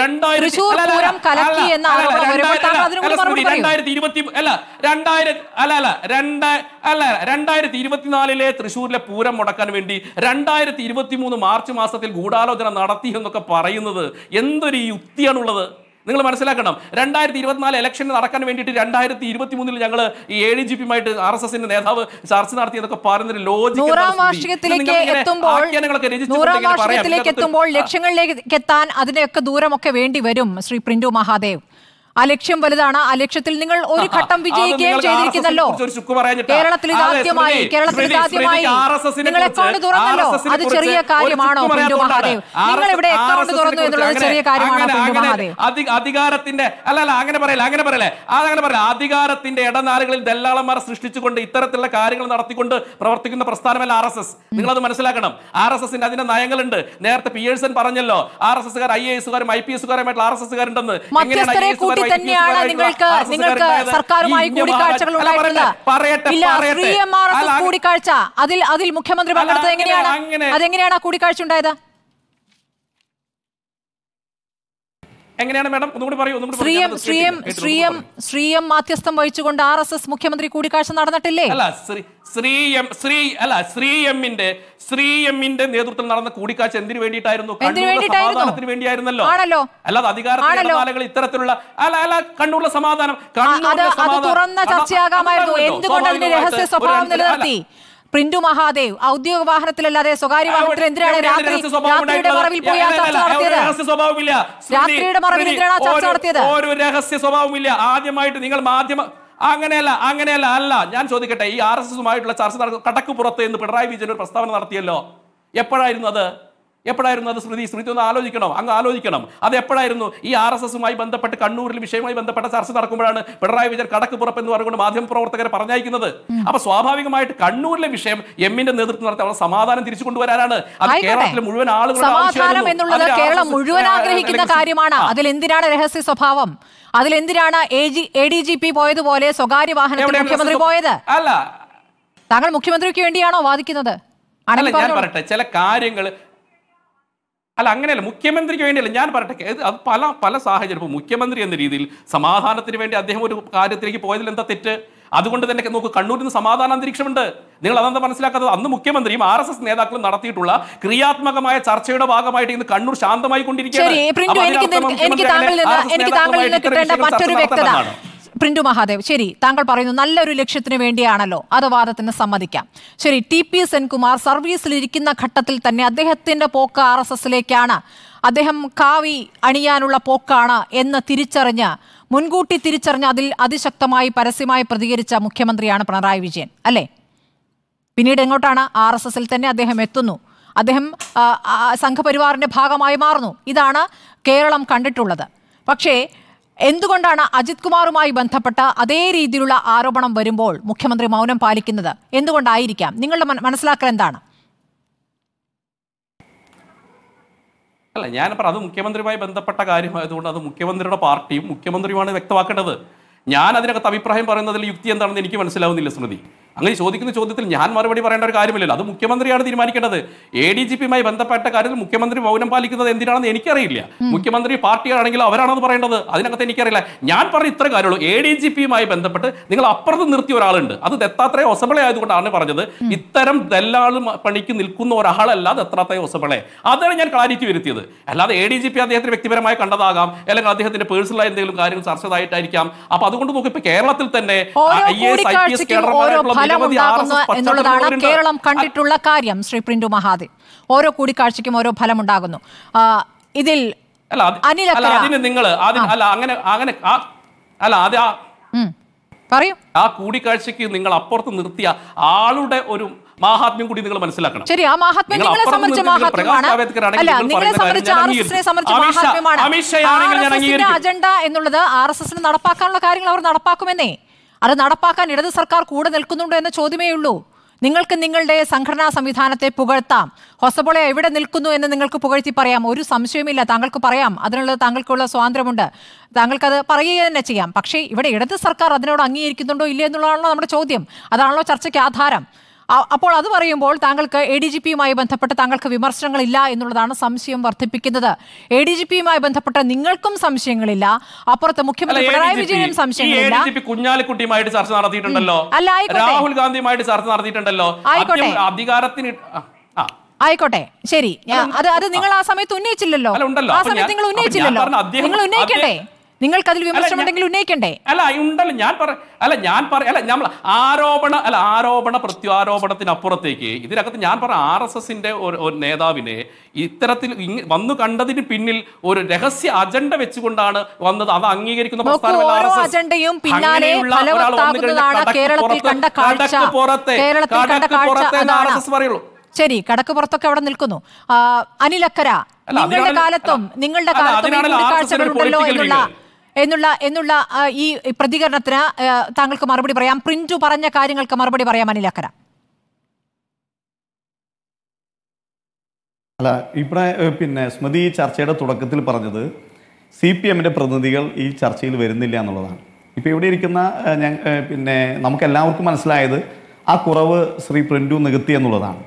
രണ്ടായിരത്തി അല്ല ഇരുപത്തിനാലിലെ തൃശ്ശൂരിലെ പൂരം മുടക്കാൻ വേണ്ടി രണ്ടായിരത്തി ഇരുപത്തി മൂന്ന് മാർച്ച് മാസത്തിൽ ഗൂഢാലോചന നടത്തി എന്നൊക്കെ പറയുന്നത് എന്തൊരു യുക്തിയാണുള്ളത് നിങ്ങൾ മനസ്സിലാക്കണം രണ്ടായിരത്തി ഇരുപത്തിനാല് ഇലക്ഷൻ നടക്കാൻ വേണ്ടിയിട്ട് രണ്ടായിരത്തി ഇരുപത്തി മൂന്നിൽ ഞങ്ങൾ ഈ എ ഡി ജി പിയുമായിട്ട് ആർ എസ് എസിന്റെ നേതാവ് ചർച്ച നടത്തി എന്നൊക്കെ പറയുന്നൊരു എത്തുമ്പോൾ ലക്ഷ്യങ്ങളിലേക്ക് എത്താൻ അതിനെയൊക്കെ ദൂരമൊക്കെ വേണ്ടി വരും ശ്രീ പ്രിന്റു മഹാദേവ് അലക്ഷ്യം വലുതാണ് ആ ലക്ഷ്യത്തിൽ നിങ്ങൾ ഒരു ഘട്ടം വിജയിക്കുകയും ചെയ്തിരിക്കുന്നല്ലോ കേരളത്തിൽ ഇതാദ്യമായി കേരളത്തിൽ ഇതാദ്യമായി നിങ്ങൾ അക്കൗണ്ട് തുറന്നല്ലോ അത് ചെറിയ കാര്യമാണോ മഹാദേവ് നിങ്ങൾ ഇവിടെ അക്കൗണ്ട് തുറന്നു എന്നുള്ളത് ചെറിയ കാര്യമാണോ പിന്റു മഹാദേവ് അധികാരത്തിന്റെ അല്ല അല്ല അങ്ങനെ പറയല അങ്ങനെ പറയല്ലേ അതങ്ങനെ പറയല അധികാരത്തിന്റെ ഇടനാളുകളിൽ ദല്ലാളന്മാർ സൃഷ്ടിച്ചുകൊണ്ട് ഇത്തരത്തിലുള്ള കാര്യങ്ങൾ നടത്തിക്കൊണ്ട് പ്രവർത്തിക്കുന്ന പ്രസ്ഥാനമല്ല ആർ എസ് എസ് നിങ്ങൾ അത് മനസ്സിലാക്കണം ആർ എസ് എസിന്റെ അതിന്റെ നയങ്ങളുണ്ട് നേരത്തെ പിയേഴ്സൺ പറഞ്ഞല്ലോ ആർ എസ് കാർ ഐ എ എസുകാരും ഐ പി എസുകാരുമായിട്ടുള്ള ആർ എസ് എസ്കാരുണ്ടെന്ന് എങ്ങനെയാണ് വേണ്ടി തന്നെയാണ് നിങ്ങൾക്ക് നിങ്ങൾക്ക് സർക്കാരുമായി കൂടിക്കാഴ്ചകൾ ഉണ്ടായിട്ടുള്ളത് കൂടിക്കാഴ്ച അതിൽ അതിൽ മുഖ്യമന്ത്രി പങ്കെടുത്തത് എങ്ങനെയാണ് അതെങ്ങനെയാണ് ആ കൂടിക്കാഴ്ച ഉണ്ടായത് എങ്ങനെയാണ് മാഡം ഒന്നുകൂടി പറയൂ ശ്രീഎം ശ്രീഎം ശ്രീഎം ശ്രീയം മാധ്യസ്ഥം വഹിച്ചുകൊണ്ട് ആർ എസ് എസ് മുഖ്യമന്ത്രി കൂടിക്കാഴ്ച നടന്നിട്ടില്ലേ അല്ല ശ്രീ എം ശ്രീ അല്ല ശ്രീയമ്മിന്റെ ശ്രീയമ്മിന്റെ നേതൃത്വത്തിൽ നടന്ന കൂടിക്കാഴ്ച എന്തിനു വേണ്ടിയിട്ടായിരുന്നു സമാധാനത്തിന് വേണ്ടിയായിരുന്നല്ലോ അല്ലാതെ അധികാരത്തിൽ ഇത്തരത്തിലുള്ള അല്ല അല്ല കണ്ണൂരിലെ സമാധാനം തുറന്ന ചർച്ചയാകാമായിരുന്നു എന്തുകൊണ്ട് അതിന്റെ രഹസ്യ സ്വഭാവം നിലനിർത്തി പ്രിന്റു മഹാദേവ് ഔദ്യോഗിക വാഹനത്തിലല്ലാതെ സ്വകാര്യ വാഹനത്തിൽ എന്തിനാണ് രാത്രി മറവിൽ പോയി ചർച്ച നടത്തിയത് രാത്രിയുടെ മറവിൽ എന്തിനാണ് ചർച്ച നടത്തിയത് ഒരു രഹസ്യ സ്വഭാവമില്ല ആദ്യമായിട്ട് നിങ്ങൾ മാധ്യമ അങ്ങനെയല്ല അങ്ങനെയല്ല അല്ല ഞാൻ ചോദിക്കട്ടെ ഈ ആർ എസ് എസുമായിട്ടുള്ള ചർച്ച നടക്കുന്ന കടക്കുപുറത്ത് എന്ന് പിണറായി വിജയൻ ഒരു പ്രസ്താവന നടത്തിയല്ലോ എപ്പോഴായിരുന്നു അത് എപ്പോഴായിരുന്നു അത് സ്മൃതി സ്മൃതി ഒന്ന് ആലോചിക്കണം അങ്ങ് ആലോചിക്കണം അത് എപ്പോഴായിരുന്നു ഈ ആർ എസ് എസുമായി ബന്ധപ്പെട്ട് കണ്ണൂരിൽ വിഷയവുമായി ബന്ധപ്പെട്ട ചർച്ച നടക്കുമ്പോഴാണ് പിണറായി വിജയൻ കടക്ക് പുറപ്പ് എന്ന് പറഞ്ഞുകൊണ്ട് മാധ്യമ പ്രവർത്തകരെ പറഞ്ഞയക്കുന്നത് അപ്പൊ സ്വാഭാവികമായിട്ട് കണ്ണൂരിലെ വിഷയം എമ്മിന്റെ നേതൃത്വം നടത്തി അവിടെ സമാധാനം തിരിച്ചു കൊണ്ടുവരാനാണ് അത് കേരളത്തിലെ മുഴുവൻ ആളുകളും എന്നുള്ളത് മുഴുവൻ ആഗ്രഹിക്കുന്ന കാര്യമാണ് അതിൽ എന്തിനാണ് രഹസ്യ സ്വഭാവം അതിലെന്തിനാണ് എ ഡി ജി പി പോയതുപോലെ സ്വകാര്യ വാഹനത്തിൽ മുഖ്യമന്ത്രി പോയത് അല്ല താങ്കൾ മുഖ്യമന്ത്രിക്ക് വേണ്ടിയാണോ വാദിക്കുന്നത് അല്ല ഞാൻ പറയട്ടെ ചില കാര്യങ്ങൾ അല്ല അങ്ങനെയല്ല മുഖ്യമന്ത്രിക്ക് വേണ്ടിയല്ല ഞാൻ പറയട്ടെ അത് പല പല സാഹചര്യം ഇപ്പോൾ മുഖ്യമന്ത്രി എന്ന രീതിയിൽ സമാധാനത്തിന് വേണ്ടി അദ്ദേഹം ഒരു കാര്യത്തിലേക്ക് പോയതിൽ എന്താ തെറ്റ് അതുകൊണ്ട് തന്നെ നോക്ക് കണ്ണൂരിൽ നിന്ന് സമാധാന അന്തരീക്ഷമുണ്ട് നിങ്ങൾ അതെന്താ മനസ്സിലാക്കാത്തത് അന്ന് മുഖ്യമന്ത്രിയും ആർ എസ് എസ് നേതാക്കളും നടത്തിയിട്ടുള്ള ക്രിയാത്മകമായ ചർച്ചയുടെ ഭാഗമായിട്ട് ഇന്ന് കണ്ണൂർ ശാന്തമായി കൊണ്ടിരിക്കുകയാണ് പ്രിന്റു മഹാദേവ് ശരി താങ്കൾ പറയുന്നു നല്ലൊരു ലക്ഷ്യത്തിന് വേണ്ടിയാണല്ലോ അത് വാദത്തിന് സമ്മതിക്കാം ശരി ടി പി സെൻകുമാർ സർവീസിലിരിക്കുന്ന ഘട്ടത്തിൽ തന്നെ അദ്ദേഹത്തിന്റെ പോക്ക് ആർ എസ് എസിലേക്കാണ് അദ്ദേഹം കാവി അണിയാനുള്ള പോക്കാണ് എന്ന് തിരിച്ചറിഞ്ഞ് മുൻകൂട്ടി തിരിച്ചറിഞ്ഞ് അതിൽ അതിശക്തമായി പരസ്യമായി പ്രതികരിച്ച മുഖ്യമന്ത്രിയാണ് പിണറായി വിജയൻ അല്ലേ പിന്നീട് എങ്ങോട്ടാണ് ആർ എസ് എസിൽ തന്നെ അദ്ദേഹം എത്തുന്നു അദ്ദേഹം സംഘപരിവാറിന്റെ ഭാഗമായി മാറുന്നു ഇതാണ് കേരളം കണ്ടിട്ടുള്ളത് പക്ഷേ എന്തുകൊണ്ടാണ് അജിത് കുമാറുമായി ബന്ധപ്പെട്ട അതേ രീതിയിലുള്ള ആരോപണം വരുമ്പോൾ മുഖ്യമന്ത്രി മൗനം പാലിക്കുന്നത് എന്തുകൊണ്ടായിരിക്കാം നിങ്ങളുടെ മനസ്സിലാക്കൽ എന്താണ് അല്ല ഞാൻ പറഞ്ഞു അത് മുഖ്യമന്ത്രിയുമായി ബന്ധപ്പെട്ട കാര്യമായതുകൊണ്ട് അത് മുഖ്യമന്ത്രിയുടെ പാർട്ടിയും മുഖ്യമന്ത്രിയുമാണ് വ്യക്തമാക്കേണ്ടത് ഞാൻ അതിനകത്ത് അഭിപ്രായം പറയുന്നതിൽ യുക്തി എന്താണെന്ന് എനിക്ക് മനസ്സിലാവുന്നില്ല സ്മൃതി അങ്ങനെ ചോദിക്കുന്ന ചോദ്യത്തിൽ ഞാൻ മറുപടി പറയേണ്ട ഒരു കാര്യമില്ലല്ലോ അത് മുഖ്യമന്ത്രിയാണ് തീരുമാനിക്കേണ്ടത് എ ഡി ജി പിയുമായി ബന്ധപ്പെട്ട കാര്യത്തിൽ മുഖ്യമന്ത്രി മൗനം പാലിക്കുന്നത് എന്തിനാണെന്ന് എനിക്കറിയില്ല മുഖ്യമന്ത്രി പാർട്ടിയാണെങ്കിലും അവരാണെന്ന് പറയേണ്ടത് അതിനകത്ത് എനിക്കറിയില്ല ഞാൻ പറഞ്ഞ ഇത്ര കാര്യമുള്ളൂ എ ഡി ജി പിയുമായി ബന്ധപ്പെട്ട് നിങ്ങൾ അപ്പുറത്ത് നിർത്തിയ ഒരാളുണ്ട് അത് ദത്താത്രേയ ഒസബിളെ ആയതുകൊണ്ടാണ് പറഞ്ഞത് ഇത്തരം ദല്ലാൾ പണിക്ക് നിൽക്കുന്ന ഒരാളല്ല ദത്താത്രേയ ഒസബിളെ അതാണ് ഞാൻ ക്ലാരിറ്റി വരുത്തിയത് അല്ലാതെ എ ഡി ജി പി അദ്ദേഹത്തിന് വ്യക്തിപരമായി കണ്ടതാകാം അല്ലെങ്കിൽ അദ്ദേഹത്തിന്റെ പേഴ്സണലായി എന്തെങ്കിലും കാര്യങ്ങൾ ചർച്ചതായിട്ടായിരിക്കാം അപ്പൊ അതുകൊണ്ട് നോക്കി ഇപ്പൊ കേരളത്തിൽ തന്നെ I S I P S കേഡർമാരായിട്ടുള്ള ഫലമുണ്ടാകുന്നു എന്നുള്ളതാണ് കേരളം കണ്ടിട്ടുള്ള കാര്യം ശ്രീ പ്രിന്റു മഹാദേവ് ഓരോ കൂടിക്കാഴ്ചയ്ക്കും ഓരോ ഫലമുണ്ടാകുന്നു ഇതിൽ നിങ്ങൾ അല്ല അങ്ങനെ അങ്ങനെ അല്ല പറയൂ ആ കൂടിക്കാഴ്ചക്ക് നിങ്ങൾ അപ്പുറത്ത് നിർത്തിയ ആളുടെ ഒരു മഹാത്മ്യം കൂടി നിങ്ങൾ മനസ്സിലാക്കണം ശരി ആ മഹാത്മ്യം നിങ്ങളെ മഹാത്മ്യമാണ് അജണ്ട എന്നുള്ളത് ആർ എസ് എസിന് നടപ്പാക്കാനുള്ള കാര്യങ്ങൾ അവർ നടപ്പാക്കുമെന്നേ അത് നടപ്പാക്കാൻ ഇടത് സർക്കാർ കൂടെ നിൽക്കുന്നുണ്ടോ എന്ന ചോദ്യമേ ഉള്ളൂ നിങ്ങൾക്ക് നിങ്ങളുടെ സംഘടനാ സംവിധാനത്തെ പുകഴ്ത്താം ഹൊസബോള എവിടെ നിൽക്കുന്നു എന്ന് നിങ്ങൾക്ക് പുകഴ്ത്തി പറയാം ഒരു സംശയവുമില്ല താങ്കൾക്ക് പറയാം അതിനുള്ള താങ്കൾക്കുള്ള സ്വാതന്ത്ര്യമുണ്ട് താങ്കൾക്കത് പറയുക തന്നെ ചെയ്യാം പക്ഷേ ഇവിടെ ഇടത് സർക്കാർ അതിനോട് അംഗീകരിക്കുന്നുണ്ടോ ഇല്ലേ എന്നുള്ളതാണല്ലോ നമ്മുടെ ചോദ്യം അതാണല്ലോ ചർച്ചയ്ക്ക് ആധാരം അപ്പോൾ അത് പറയുമ്പോൾ താങ്കൾക്ക് എ ഡി ജി പിയുമായി ബന്ധപ്പെട്ട് താങ്കൾക്ക് വിമർശനങ്ങളില്ല എന്നുള്ളതാണ് സംശയം വർദ്ധിപ്പിക്കുന്നത് എ ഡി ജി പിയുമായി ബന്ധപ്പെട്ട് നിങ്ങൾക്കും സംശയങ്ങളില്ല അപ്പുറത്ത് മുഖ്യമന്ത്രി പിണറായി വിജയനും സംശയങ്ങളില്ല കുഞ്ഞാലിക്കുട്ടിയുമായിട്ട് ചർച്ച നടത്തിയിട്ടുണ്ടല്ലോ അല്ല രാഹുൽ ഗാന്ധിയുമായിട്ട് ചർച്ച നടത്തിയിട്ടുണ്ടല്ലോ ആയിക്കോട്ടെ അധികാരത്തിന് ആയിക്കോട്ടെ ശരി അത് അത് നിങ്ങൾ ആ സമയത്ത് ഉന്നയിച്ചില്ലല്ലോ ആ സമയത്ത് നിങ്ങൾ ഉന്നയിച്ചില്ലല്ലോ നിങ്ങൾ ഉന്നയിക്കട്ടെ നിങ്ങൾക്ക് അതിൽ വിമർശനം ഉണ്ടെങ്കിൽ ഉന്നയിക്കണ്ടേ അല്ല ഉണ്ടല്ലോ ഞാൻ പറ അല്ല ഞാൻ പറ അല്ല നമ്മൾ ആരോപണ അല്ല ആരോപണ പ്രത്യാരോപണത്തിനപ്പുറത്തേക്ക് ഇതിനകത്ത് ഞാൻ പറ ആർ എസ് എസിന്റെ ഒരു നേതാവിനെ ഇത്തരത്തിൽ വന്നു കണ്ടതിന് പിന്നിൽ ഒരു രഹസ്യ അജണ്ട വെച്ചുകൊണ്ടാണ് വന്നത് അത് അംഗീകരിക്കുന്ന കേരളത്തിൽ കണ്ട പറയുള്ളൂ ശരി കടക്ക് പുറത്തൊക്കെ അവിടെ നിൽക്കുന്നു അനിലക്കര നിങ്ങളുടെ കാലത്തും നിങ്ങളുടെ കാലത്തും കാഴ്ചകളുണ്ടല്ലോ എന്നുള്ള എന്നുള്ള എന്നുള്ള ഈ പ്രതികരണത്തിന് താങ്കൾക്ക് മറുപടി പറയാം പ്രിന്റു പറഞ്ഞ കാര്യങ്ങൾക്ക് മറുപടി പറയാം അനിലക്കര അല്ല ഇവിടെ പിന്നെ സ്മൃതി ചർച്ചയുടെ തുടക്കത്തിൽ പറഞ്ഞത് സി പി എമ്മിൻ്റെ പ്രതിനിധികൾ ഈ ചർച്ചയിൽ വരുന്നില്ല എന്നുള്ളതാണ് ഇപ്പോൾ ഇവിടെ ഇരിക്കുന്ന പിന്നെ നമുക്ക് എല്ലാവർക്കും മനസ്സിലായത് ആ കുറവ് ശ്രീ പ്രിൻറ്റു നികത്തി എന്നുള്ളതാണ്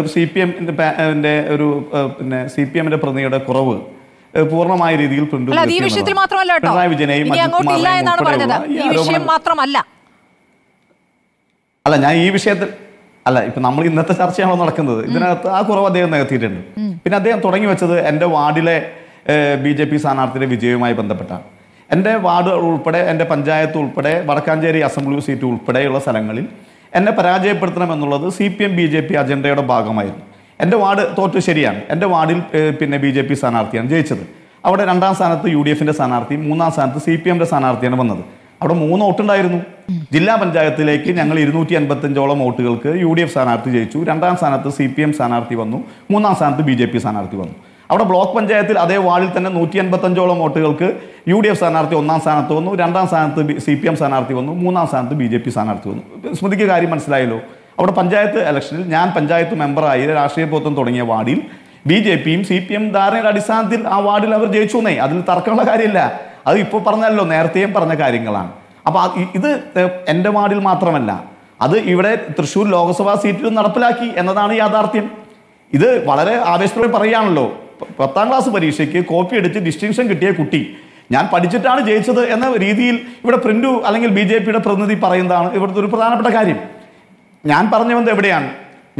ഒരു സി പി എമ്മിൻ്റെ ഒരു പിന്നെ സി പി എമ്മിൻ്റെ പ്രതിനിധിയുടെ കുറവ് പൂർണ്ണമായ രീതിയിൽ ഈ വിഷയത്തിൽ മാത്രമല്ല ഈ വിഷയം മാത്രമല്ല അല്ല ഞാൻ ഈ വിഷയത്തിൽ അല്ല ഇപ്പൊ നമ്മൾ ഇന്നത്തെ ചർച്ചയാണോ നടക്കുന്നത് ഇതിനകത്ത് ആ കുറവ് അദ്ദേഹം നികത്തിയിട്ടുണ്ട് പിന്നെ അദ്ദേഹം തുടങ്ങി വെച്ചത് എൻ്റെ വാർഡിലെ ബി ജെ പി സ്ഥാനാർത്ഥിയുടെ വിജയവുമായി ബന്ധപ്പെട്ടാണ് എൻ്റെ വാർഡ് ഉൾപ്പെടെ എൻ്റെ പഞ്ചായത്ത് ഉൾപ്പെടെ വടക്കാഞ്ചേരി അസംബ്ലി സീറ്റ് ഉൾപ്പെടെയുള്ള സ്ഥലങ്ങളിൽ എന്നെ പരാജയപ്പെടുത്തണമെന്നുള്ളത് C P M B J P അജണ്ടയുടെ ഭാഗമായിരുന്നു എൻ്റെ വാർഡ് തോറ്റു ശരിയാണ് എൻ്റെ വാർഡിൽ പിന്നെ ബി ജെ പി സ്ഥാനാർത്ഥിയാണ് ജയിച്ചത് അവിടെ രണ്ടാം സ്ഥാനത്ത് യു ഡി എഫിൻ്റെ സ്ഥാനാർത്ഥി മൂന്നാം സ്ഥാനത്ത് സി പി എമ്മിൻ്റെ സ്ഥാനാർത്ഥിയാണ് വന്നത് അവിടെ മൂന്ന് വോട്ടുണ്ടായിരുന്നു ജില്ലാ പഞ്ചായത്തിലേക്ക് ഞങ്ങൾ ഇരുന്നൂറ്റി അൻപത്തഞ്ചോളം വോട്ടുകൾക്ക് യു ഡി എഫ് സ്ഥാനാർത്ഥി ജയിച്ചു രണ്ടാം സ്ഥാനത്ത് സി പി എം സ്ഥാനാർത്ഥി വന്നു മൂന്നാം സ്ഥാനത്ത് ബി ജെ പി സ്ഥാനാർത്ഥി വന്നു അവിടെ ബ്ലോക്ക് പഞ്ചായത്തിൽ അതേ വാർഡിൽ തന്നെ നൂറ്റി അൻപത്തഞ്ചോളം വോട്ടുകൾക്ക് യു ഡി എഫ് സ്ഥാനാർത്ഥി ഒന്നാം സ്ഥാനത്ത് വന്നു രണ്ടാം സ്ഥാനത്ത് സി പി എം സ്ഥാനാർത്ഥി വന്നു മൂന്നാം സ്ഥാനത്ത് ബി ജെ പി സ്ഥാനാർത്ഥി വന്നു സ്മൃതിക്ക് കാര്യം മനസ്സിലായല്ലോ അവിടെ പഞ്ചായത്ത് ഇലക്ഷനിൽ ഞാൻ പഞ്ചായത്ത് മെമ്പറായി രാഷ്ട്രീയ ബോധം തുടങ്ങിയ വാർഡിൽ ബി ജെ പിയും സി പി എം ധാരണയുടെ അടിസ്ഥാനത്തിൽ ആ വാർഡിൽ അവർ ജയിച്ചു എന്നേ അതിൽ തർക്കമുള്ള കാര്യമില്ല അത് ഇപ്പോൾ പറഞ്ഞല്ലോ നേരത്തെയും പറഞ്ഞ കാര്യങ്ങളാണ് അപ്പോൾ ഇത് എൻ്റെ വാർഡിൽ മാത്രമല്ല അത് ഇവിടെ തൃശ്ശൂർ ലോക്സഭാ സീറ്റിലും നടപ്പിലാക്കി എന്നതാണ് യാഥാർത്ഥ്യം ഇത് വളരെ ആവേശത്തോടെ പറയുകയാണല്ലോ പത്താം ക്ലാസ് പരീക്ഷയ്ക്ക് കോപ്പി അടിച്ച് ഡിസ്റ്റിങ്ഷൻ കിട്ടിയ കുട്ടി ഞാൻ പഠിച്ചിട്ടാണ് ജയിച്ചത് എന്ന രീതിയിൽ ഇവിടെ പ്രിൻറ്റു അല്ലെങ്കിൽ ബി ജെ പിയുടെ പ്രതിനിധി പറയുന്നതാണ് ഇവിടുത്തെ ഒരു പ്രധാനപ്പെട്ട കാര്യം ഞാൻ പറഞ്ഞു വന്നത് എവിടെയാണ്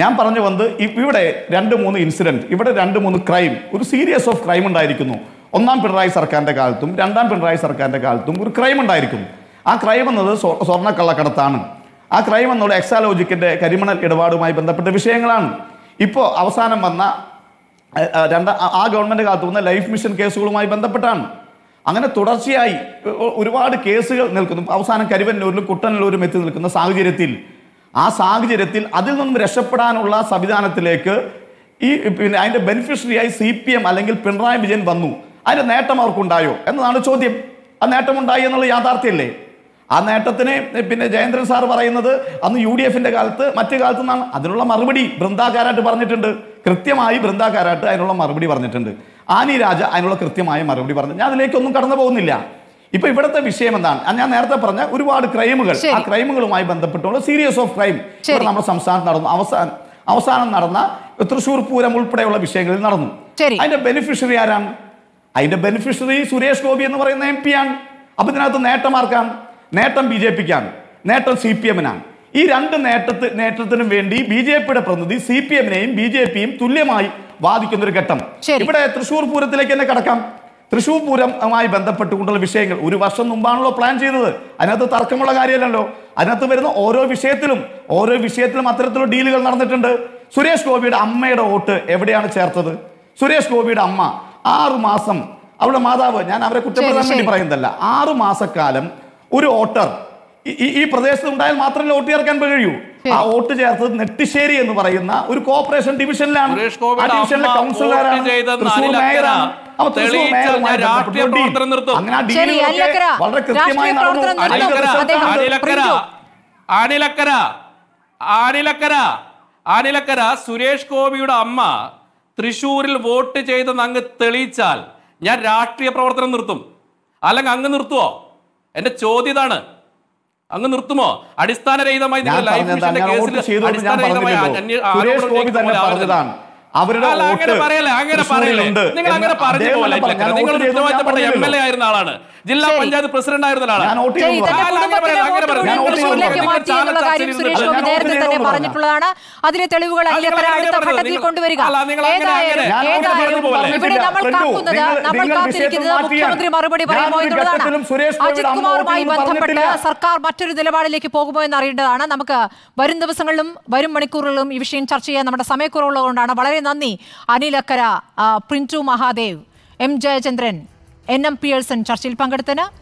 ഞാൻ പറഞ്ഞു വന്നത് ഇവിടെ രണ്ട് മൂന്ന് ഇൻസിഡൻറ്റ് ഇവിടെ രണ്ട് മൂന്ന് ക്രൈം ഒരു സീരിയസ് ഓഫ് ക്രൈം ഉണ്ടായിരിക്കുന്നു ഒന്നാം പിണറായി സർക്കാരിൻ്റെ കാലത്തും രണ്ടാം പിണറായി സർക്കാരിൻ്റെ കാലത്തും ഒരു ക്രൈം ഉണ്ടായിരിക്കുന്നു ആ ക്രൈം എന്നത് സ്വർണ്ണക്കള്ളക്കടത്താണ് ആ ക്രൈം എന്നുള്ള എക്സാലോജിക്കിൻ്റെ കരിമണൽ ഇടപാടുമായി ബന്ധപ്പെട്ട വിഷയങ്ങളാണ് ഇപ്പോൾ അവസാനം വന്ന രണ്ട് ആ ഗവൺമെൻറ് കാലത്ത് വന്ന ലൈഫ് മിഷൻ കേസുകളുമായി ബന്ധപ്പെട്ടാണ് അങ്ങനെ തുടർച്ചയായി ഒരുപാട് കേസുകൾ നിൽക്കുന്നു അവസാനം കരുവന്നൂരിലും കുട്ടനല്ലൂരും എത്തി നിൽക്കുന്ന സാഹചര്യത്തിൽ ആ സാഹചര്യത്തിൽ അതിൽ നിന്നും രക്ഷപ്പെടാനുള്ള സംവിധാനത്തിലേക്ക് ഈ പിന്നെ അതിൻ്റെ ബെനിഫിഷ്യറിയായി സി പി എം അല്ലെങ്കിൽ പിണറായി വിജയൻ വന്നു അതിൻ്റെ നേട്ടം അവർക്കുണ്ടായോ എന്നതാണ് ചോദ്യം ആ നേട്ടമുണ്ടായി എന്നുള്ള യാഥാർത്ഥ്യമല്ലേ ആ നേട്ടത്തിന് പിന്നെ ജയേന്ദ്രൻ സാർ പറയുന്നത് അന്ന് യു ഡി എഫിൻ്റെ കാലത്ത് മറ്റു കാലത്ത് നിന്നാണ് അതിനുള്ള മറുപടി ബൃന്ദാകാരായിട്ട് പറഞ്ഞിട്ടുണ്ട് കൃത്യമായി ബൃന്ദാകാരായിട്ട് അതിനുള്ള മറുപടി പറഞ്ഞിട്ടുണ്ട് ആനി രാജ അതിനുള്ള കൃത്യമായ മറുപടി പറഞ്ഞു ഞാൻ അതിലേക്കൊന്നും കടന്നു പോകുന്നില്ല ഇപ്പൊ ഇവിടുത്തെ വിഷയം എന്താണ് ഞാൻ നേരത്തെ പറഞ്ഞ ഒരുപാട് ക്രൈമുകൾ ആ ക്രൈമുകളുമായി ബന്ധപ്പെട്ടുള്ള സീരിയസ് ഓഫ് ക്രൈം നമ്മുടെ സംസ്ഥാനത്ത് നടന്നു അവസാനം അവസാനം നടന്ന തൃശൂർ പൂരം ഉൾപ്പെടെയുള്ള വിഷയങ്ങളിൽ നടന്നു അതിന്റെ ബെനിഫിഷ്യറി ആരാണ് അതിന്റെ ബെനിഫിഷ്യറി സുരേഷ് ഗോപി എന്ന് പറയുന്ന എം പി ആണ് അപ്പൊ ഇതിനകത്ത് നേട്ടമാർക്കാണ് നേട്ടം ബി ജെ പിക്കാണ് നേട്ടം സി പി എമ്മിനാണ് ഈ രണ്ട് നേട്ടത്തി നേട്ടത്തിനും വേണ്ടി ബി ജെ പിയുടെ പ്രതിനിധി സി പി എമ്മിനെയും ബി ജെ പിയും തുല്യമായി വാദിക്കുന്ന ഒരു ഘട്ടം ഇവിടെ തൃശൂർ പൂരത്തിലേക്ക് തന്നെ കടക്കാം തൃശൂർ പൂരമായി ബന്ധപ്പെട്ടുകൊണ്ടുള്ള വിഷയങ്ങൾ ഒരു വർഷം മുമ്പാണല്ലോ പ്ലാൻ ചെയ്തത് അതിനകത്ത് തർക്കമുള്ള കാര്യമല്ലല്ലോ അതിനകത്ത് വരുന്ന ഓരോ വിഷയത്തിലും ഓരോ വിഷയത്തിലും അത്തരത്തിലുള്ള ഡീലുകൾ നടന്നിട്ടുണ്ട് സുരേഷ് ഗോപിയുടെ അമ്മയുടെ വോട്ട് എവിടെയാണ് ചേർത്തത് സുരേഷ് ഗോപിയുടെ അമ്മ ആറു മാസം അവളുടെ മാതാവ് ഞാൻ അവരെ കുറ്റപ്പെടുത്താൻ വേണ്ടി പറയുന്നതല്ല ആറു മാസക്കാലം ഒരു വോട്ടർ ഈ പ്രദേശത്ത് ഉണ്ടായാൽ മാത്രമേ വോട്ട് ചേർക്കാൻ കഴിയൂ ആ വോട്ട് ചേർത്തത് നെട്ടിശ്ശേരി എന്ന് പറയുന്ന ഒരു കോർപ്പറേഷൻ ഡിവിഷനിലാണ് ഡിവിഷനിലെ കൗൺസിലറാണ് തൃശ്ശൂർ മേയറാണ് അപ്പൊ അങ്ങനെ വളരെ ആനിലക്കര സുരേഷ് ഗോപിയുടെ അമ്മ തൃശ്ശൂരിൽ വോട്ട് ചെയ്തെന്ന് അങ്ങ് തെളിയിച്ചാൽ ഞാൻ രാഷ്ട്രീയ പ്രവർത്തനം നിർത്തും അല്ലെങ്കിൽ അങ്ങ് നിർത്തുവോ എന്റെ ചോദ്യം ഇതാണ് അങ്ങ് നിർത്തുമോ അടിസ്ഥാനരഹിതമായി അവരുടെ അങ്ങനെ പറയല്ലേ അങ്ങനെ പറയല്ലേ നിങ്ങൾ അങ്ങനെ പറഞ്ഞു പോലെ നിങ്ങൾ ഉത്തരവാദിത്തപ്പെട്ട എം എൽ എ ആയിരുന്ന ആളാണ് ജില്ലാ പഞ്ചായത്ത് പ്രസിഡന്റ് ആയിരുന്ന നേരത്തെ തന്നെ പറഞ്ഞിട്ടുള്ളതാണ് അതിലെ തെളിവുകൾ അടുത്ത ഘട്ടത്തിൽ കൊണ്ടുവരിക നമ്മൾ നമ്മൾ മുഖ്യമന്ത്രി മറുപടി പറയുമോ ബന്ധപ്പെട്ട് സർക്കാർ മറ്റൊരു നിലപാടിലേക്ക് പോകുമോ എന്ന് അറിയേണ്ടതാണ് നമുക്ക് വരും ദിവസങ്ങളിലും വരും മണിക്കൂറുകളിലും ഈ വിഷയം ചർച്ച ചെയ്യാൻ നമ്മുടെ സമയക്കുറവുള്ളതുകൊണ്ടാണ് വളരെ നന്ദി അനിൽ അക്കര പ്രിൻറ്റു Mahadev M Jayachandran N M Pearson ചർച്ചയിൽ പങ്കെടുത്തത്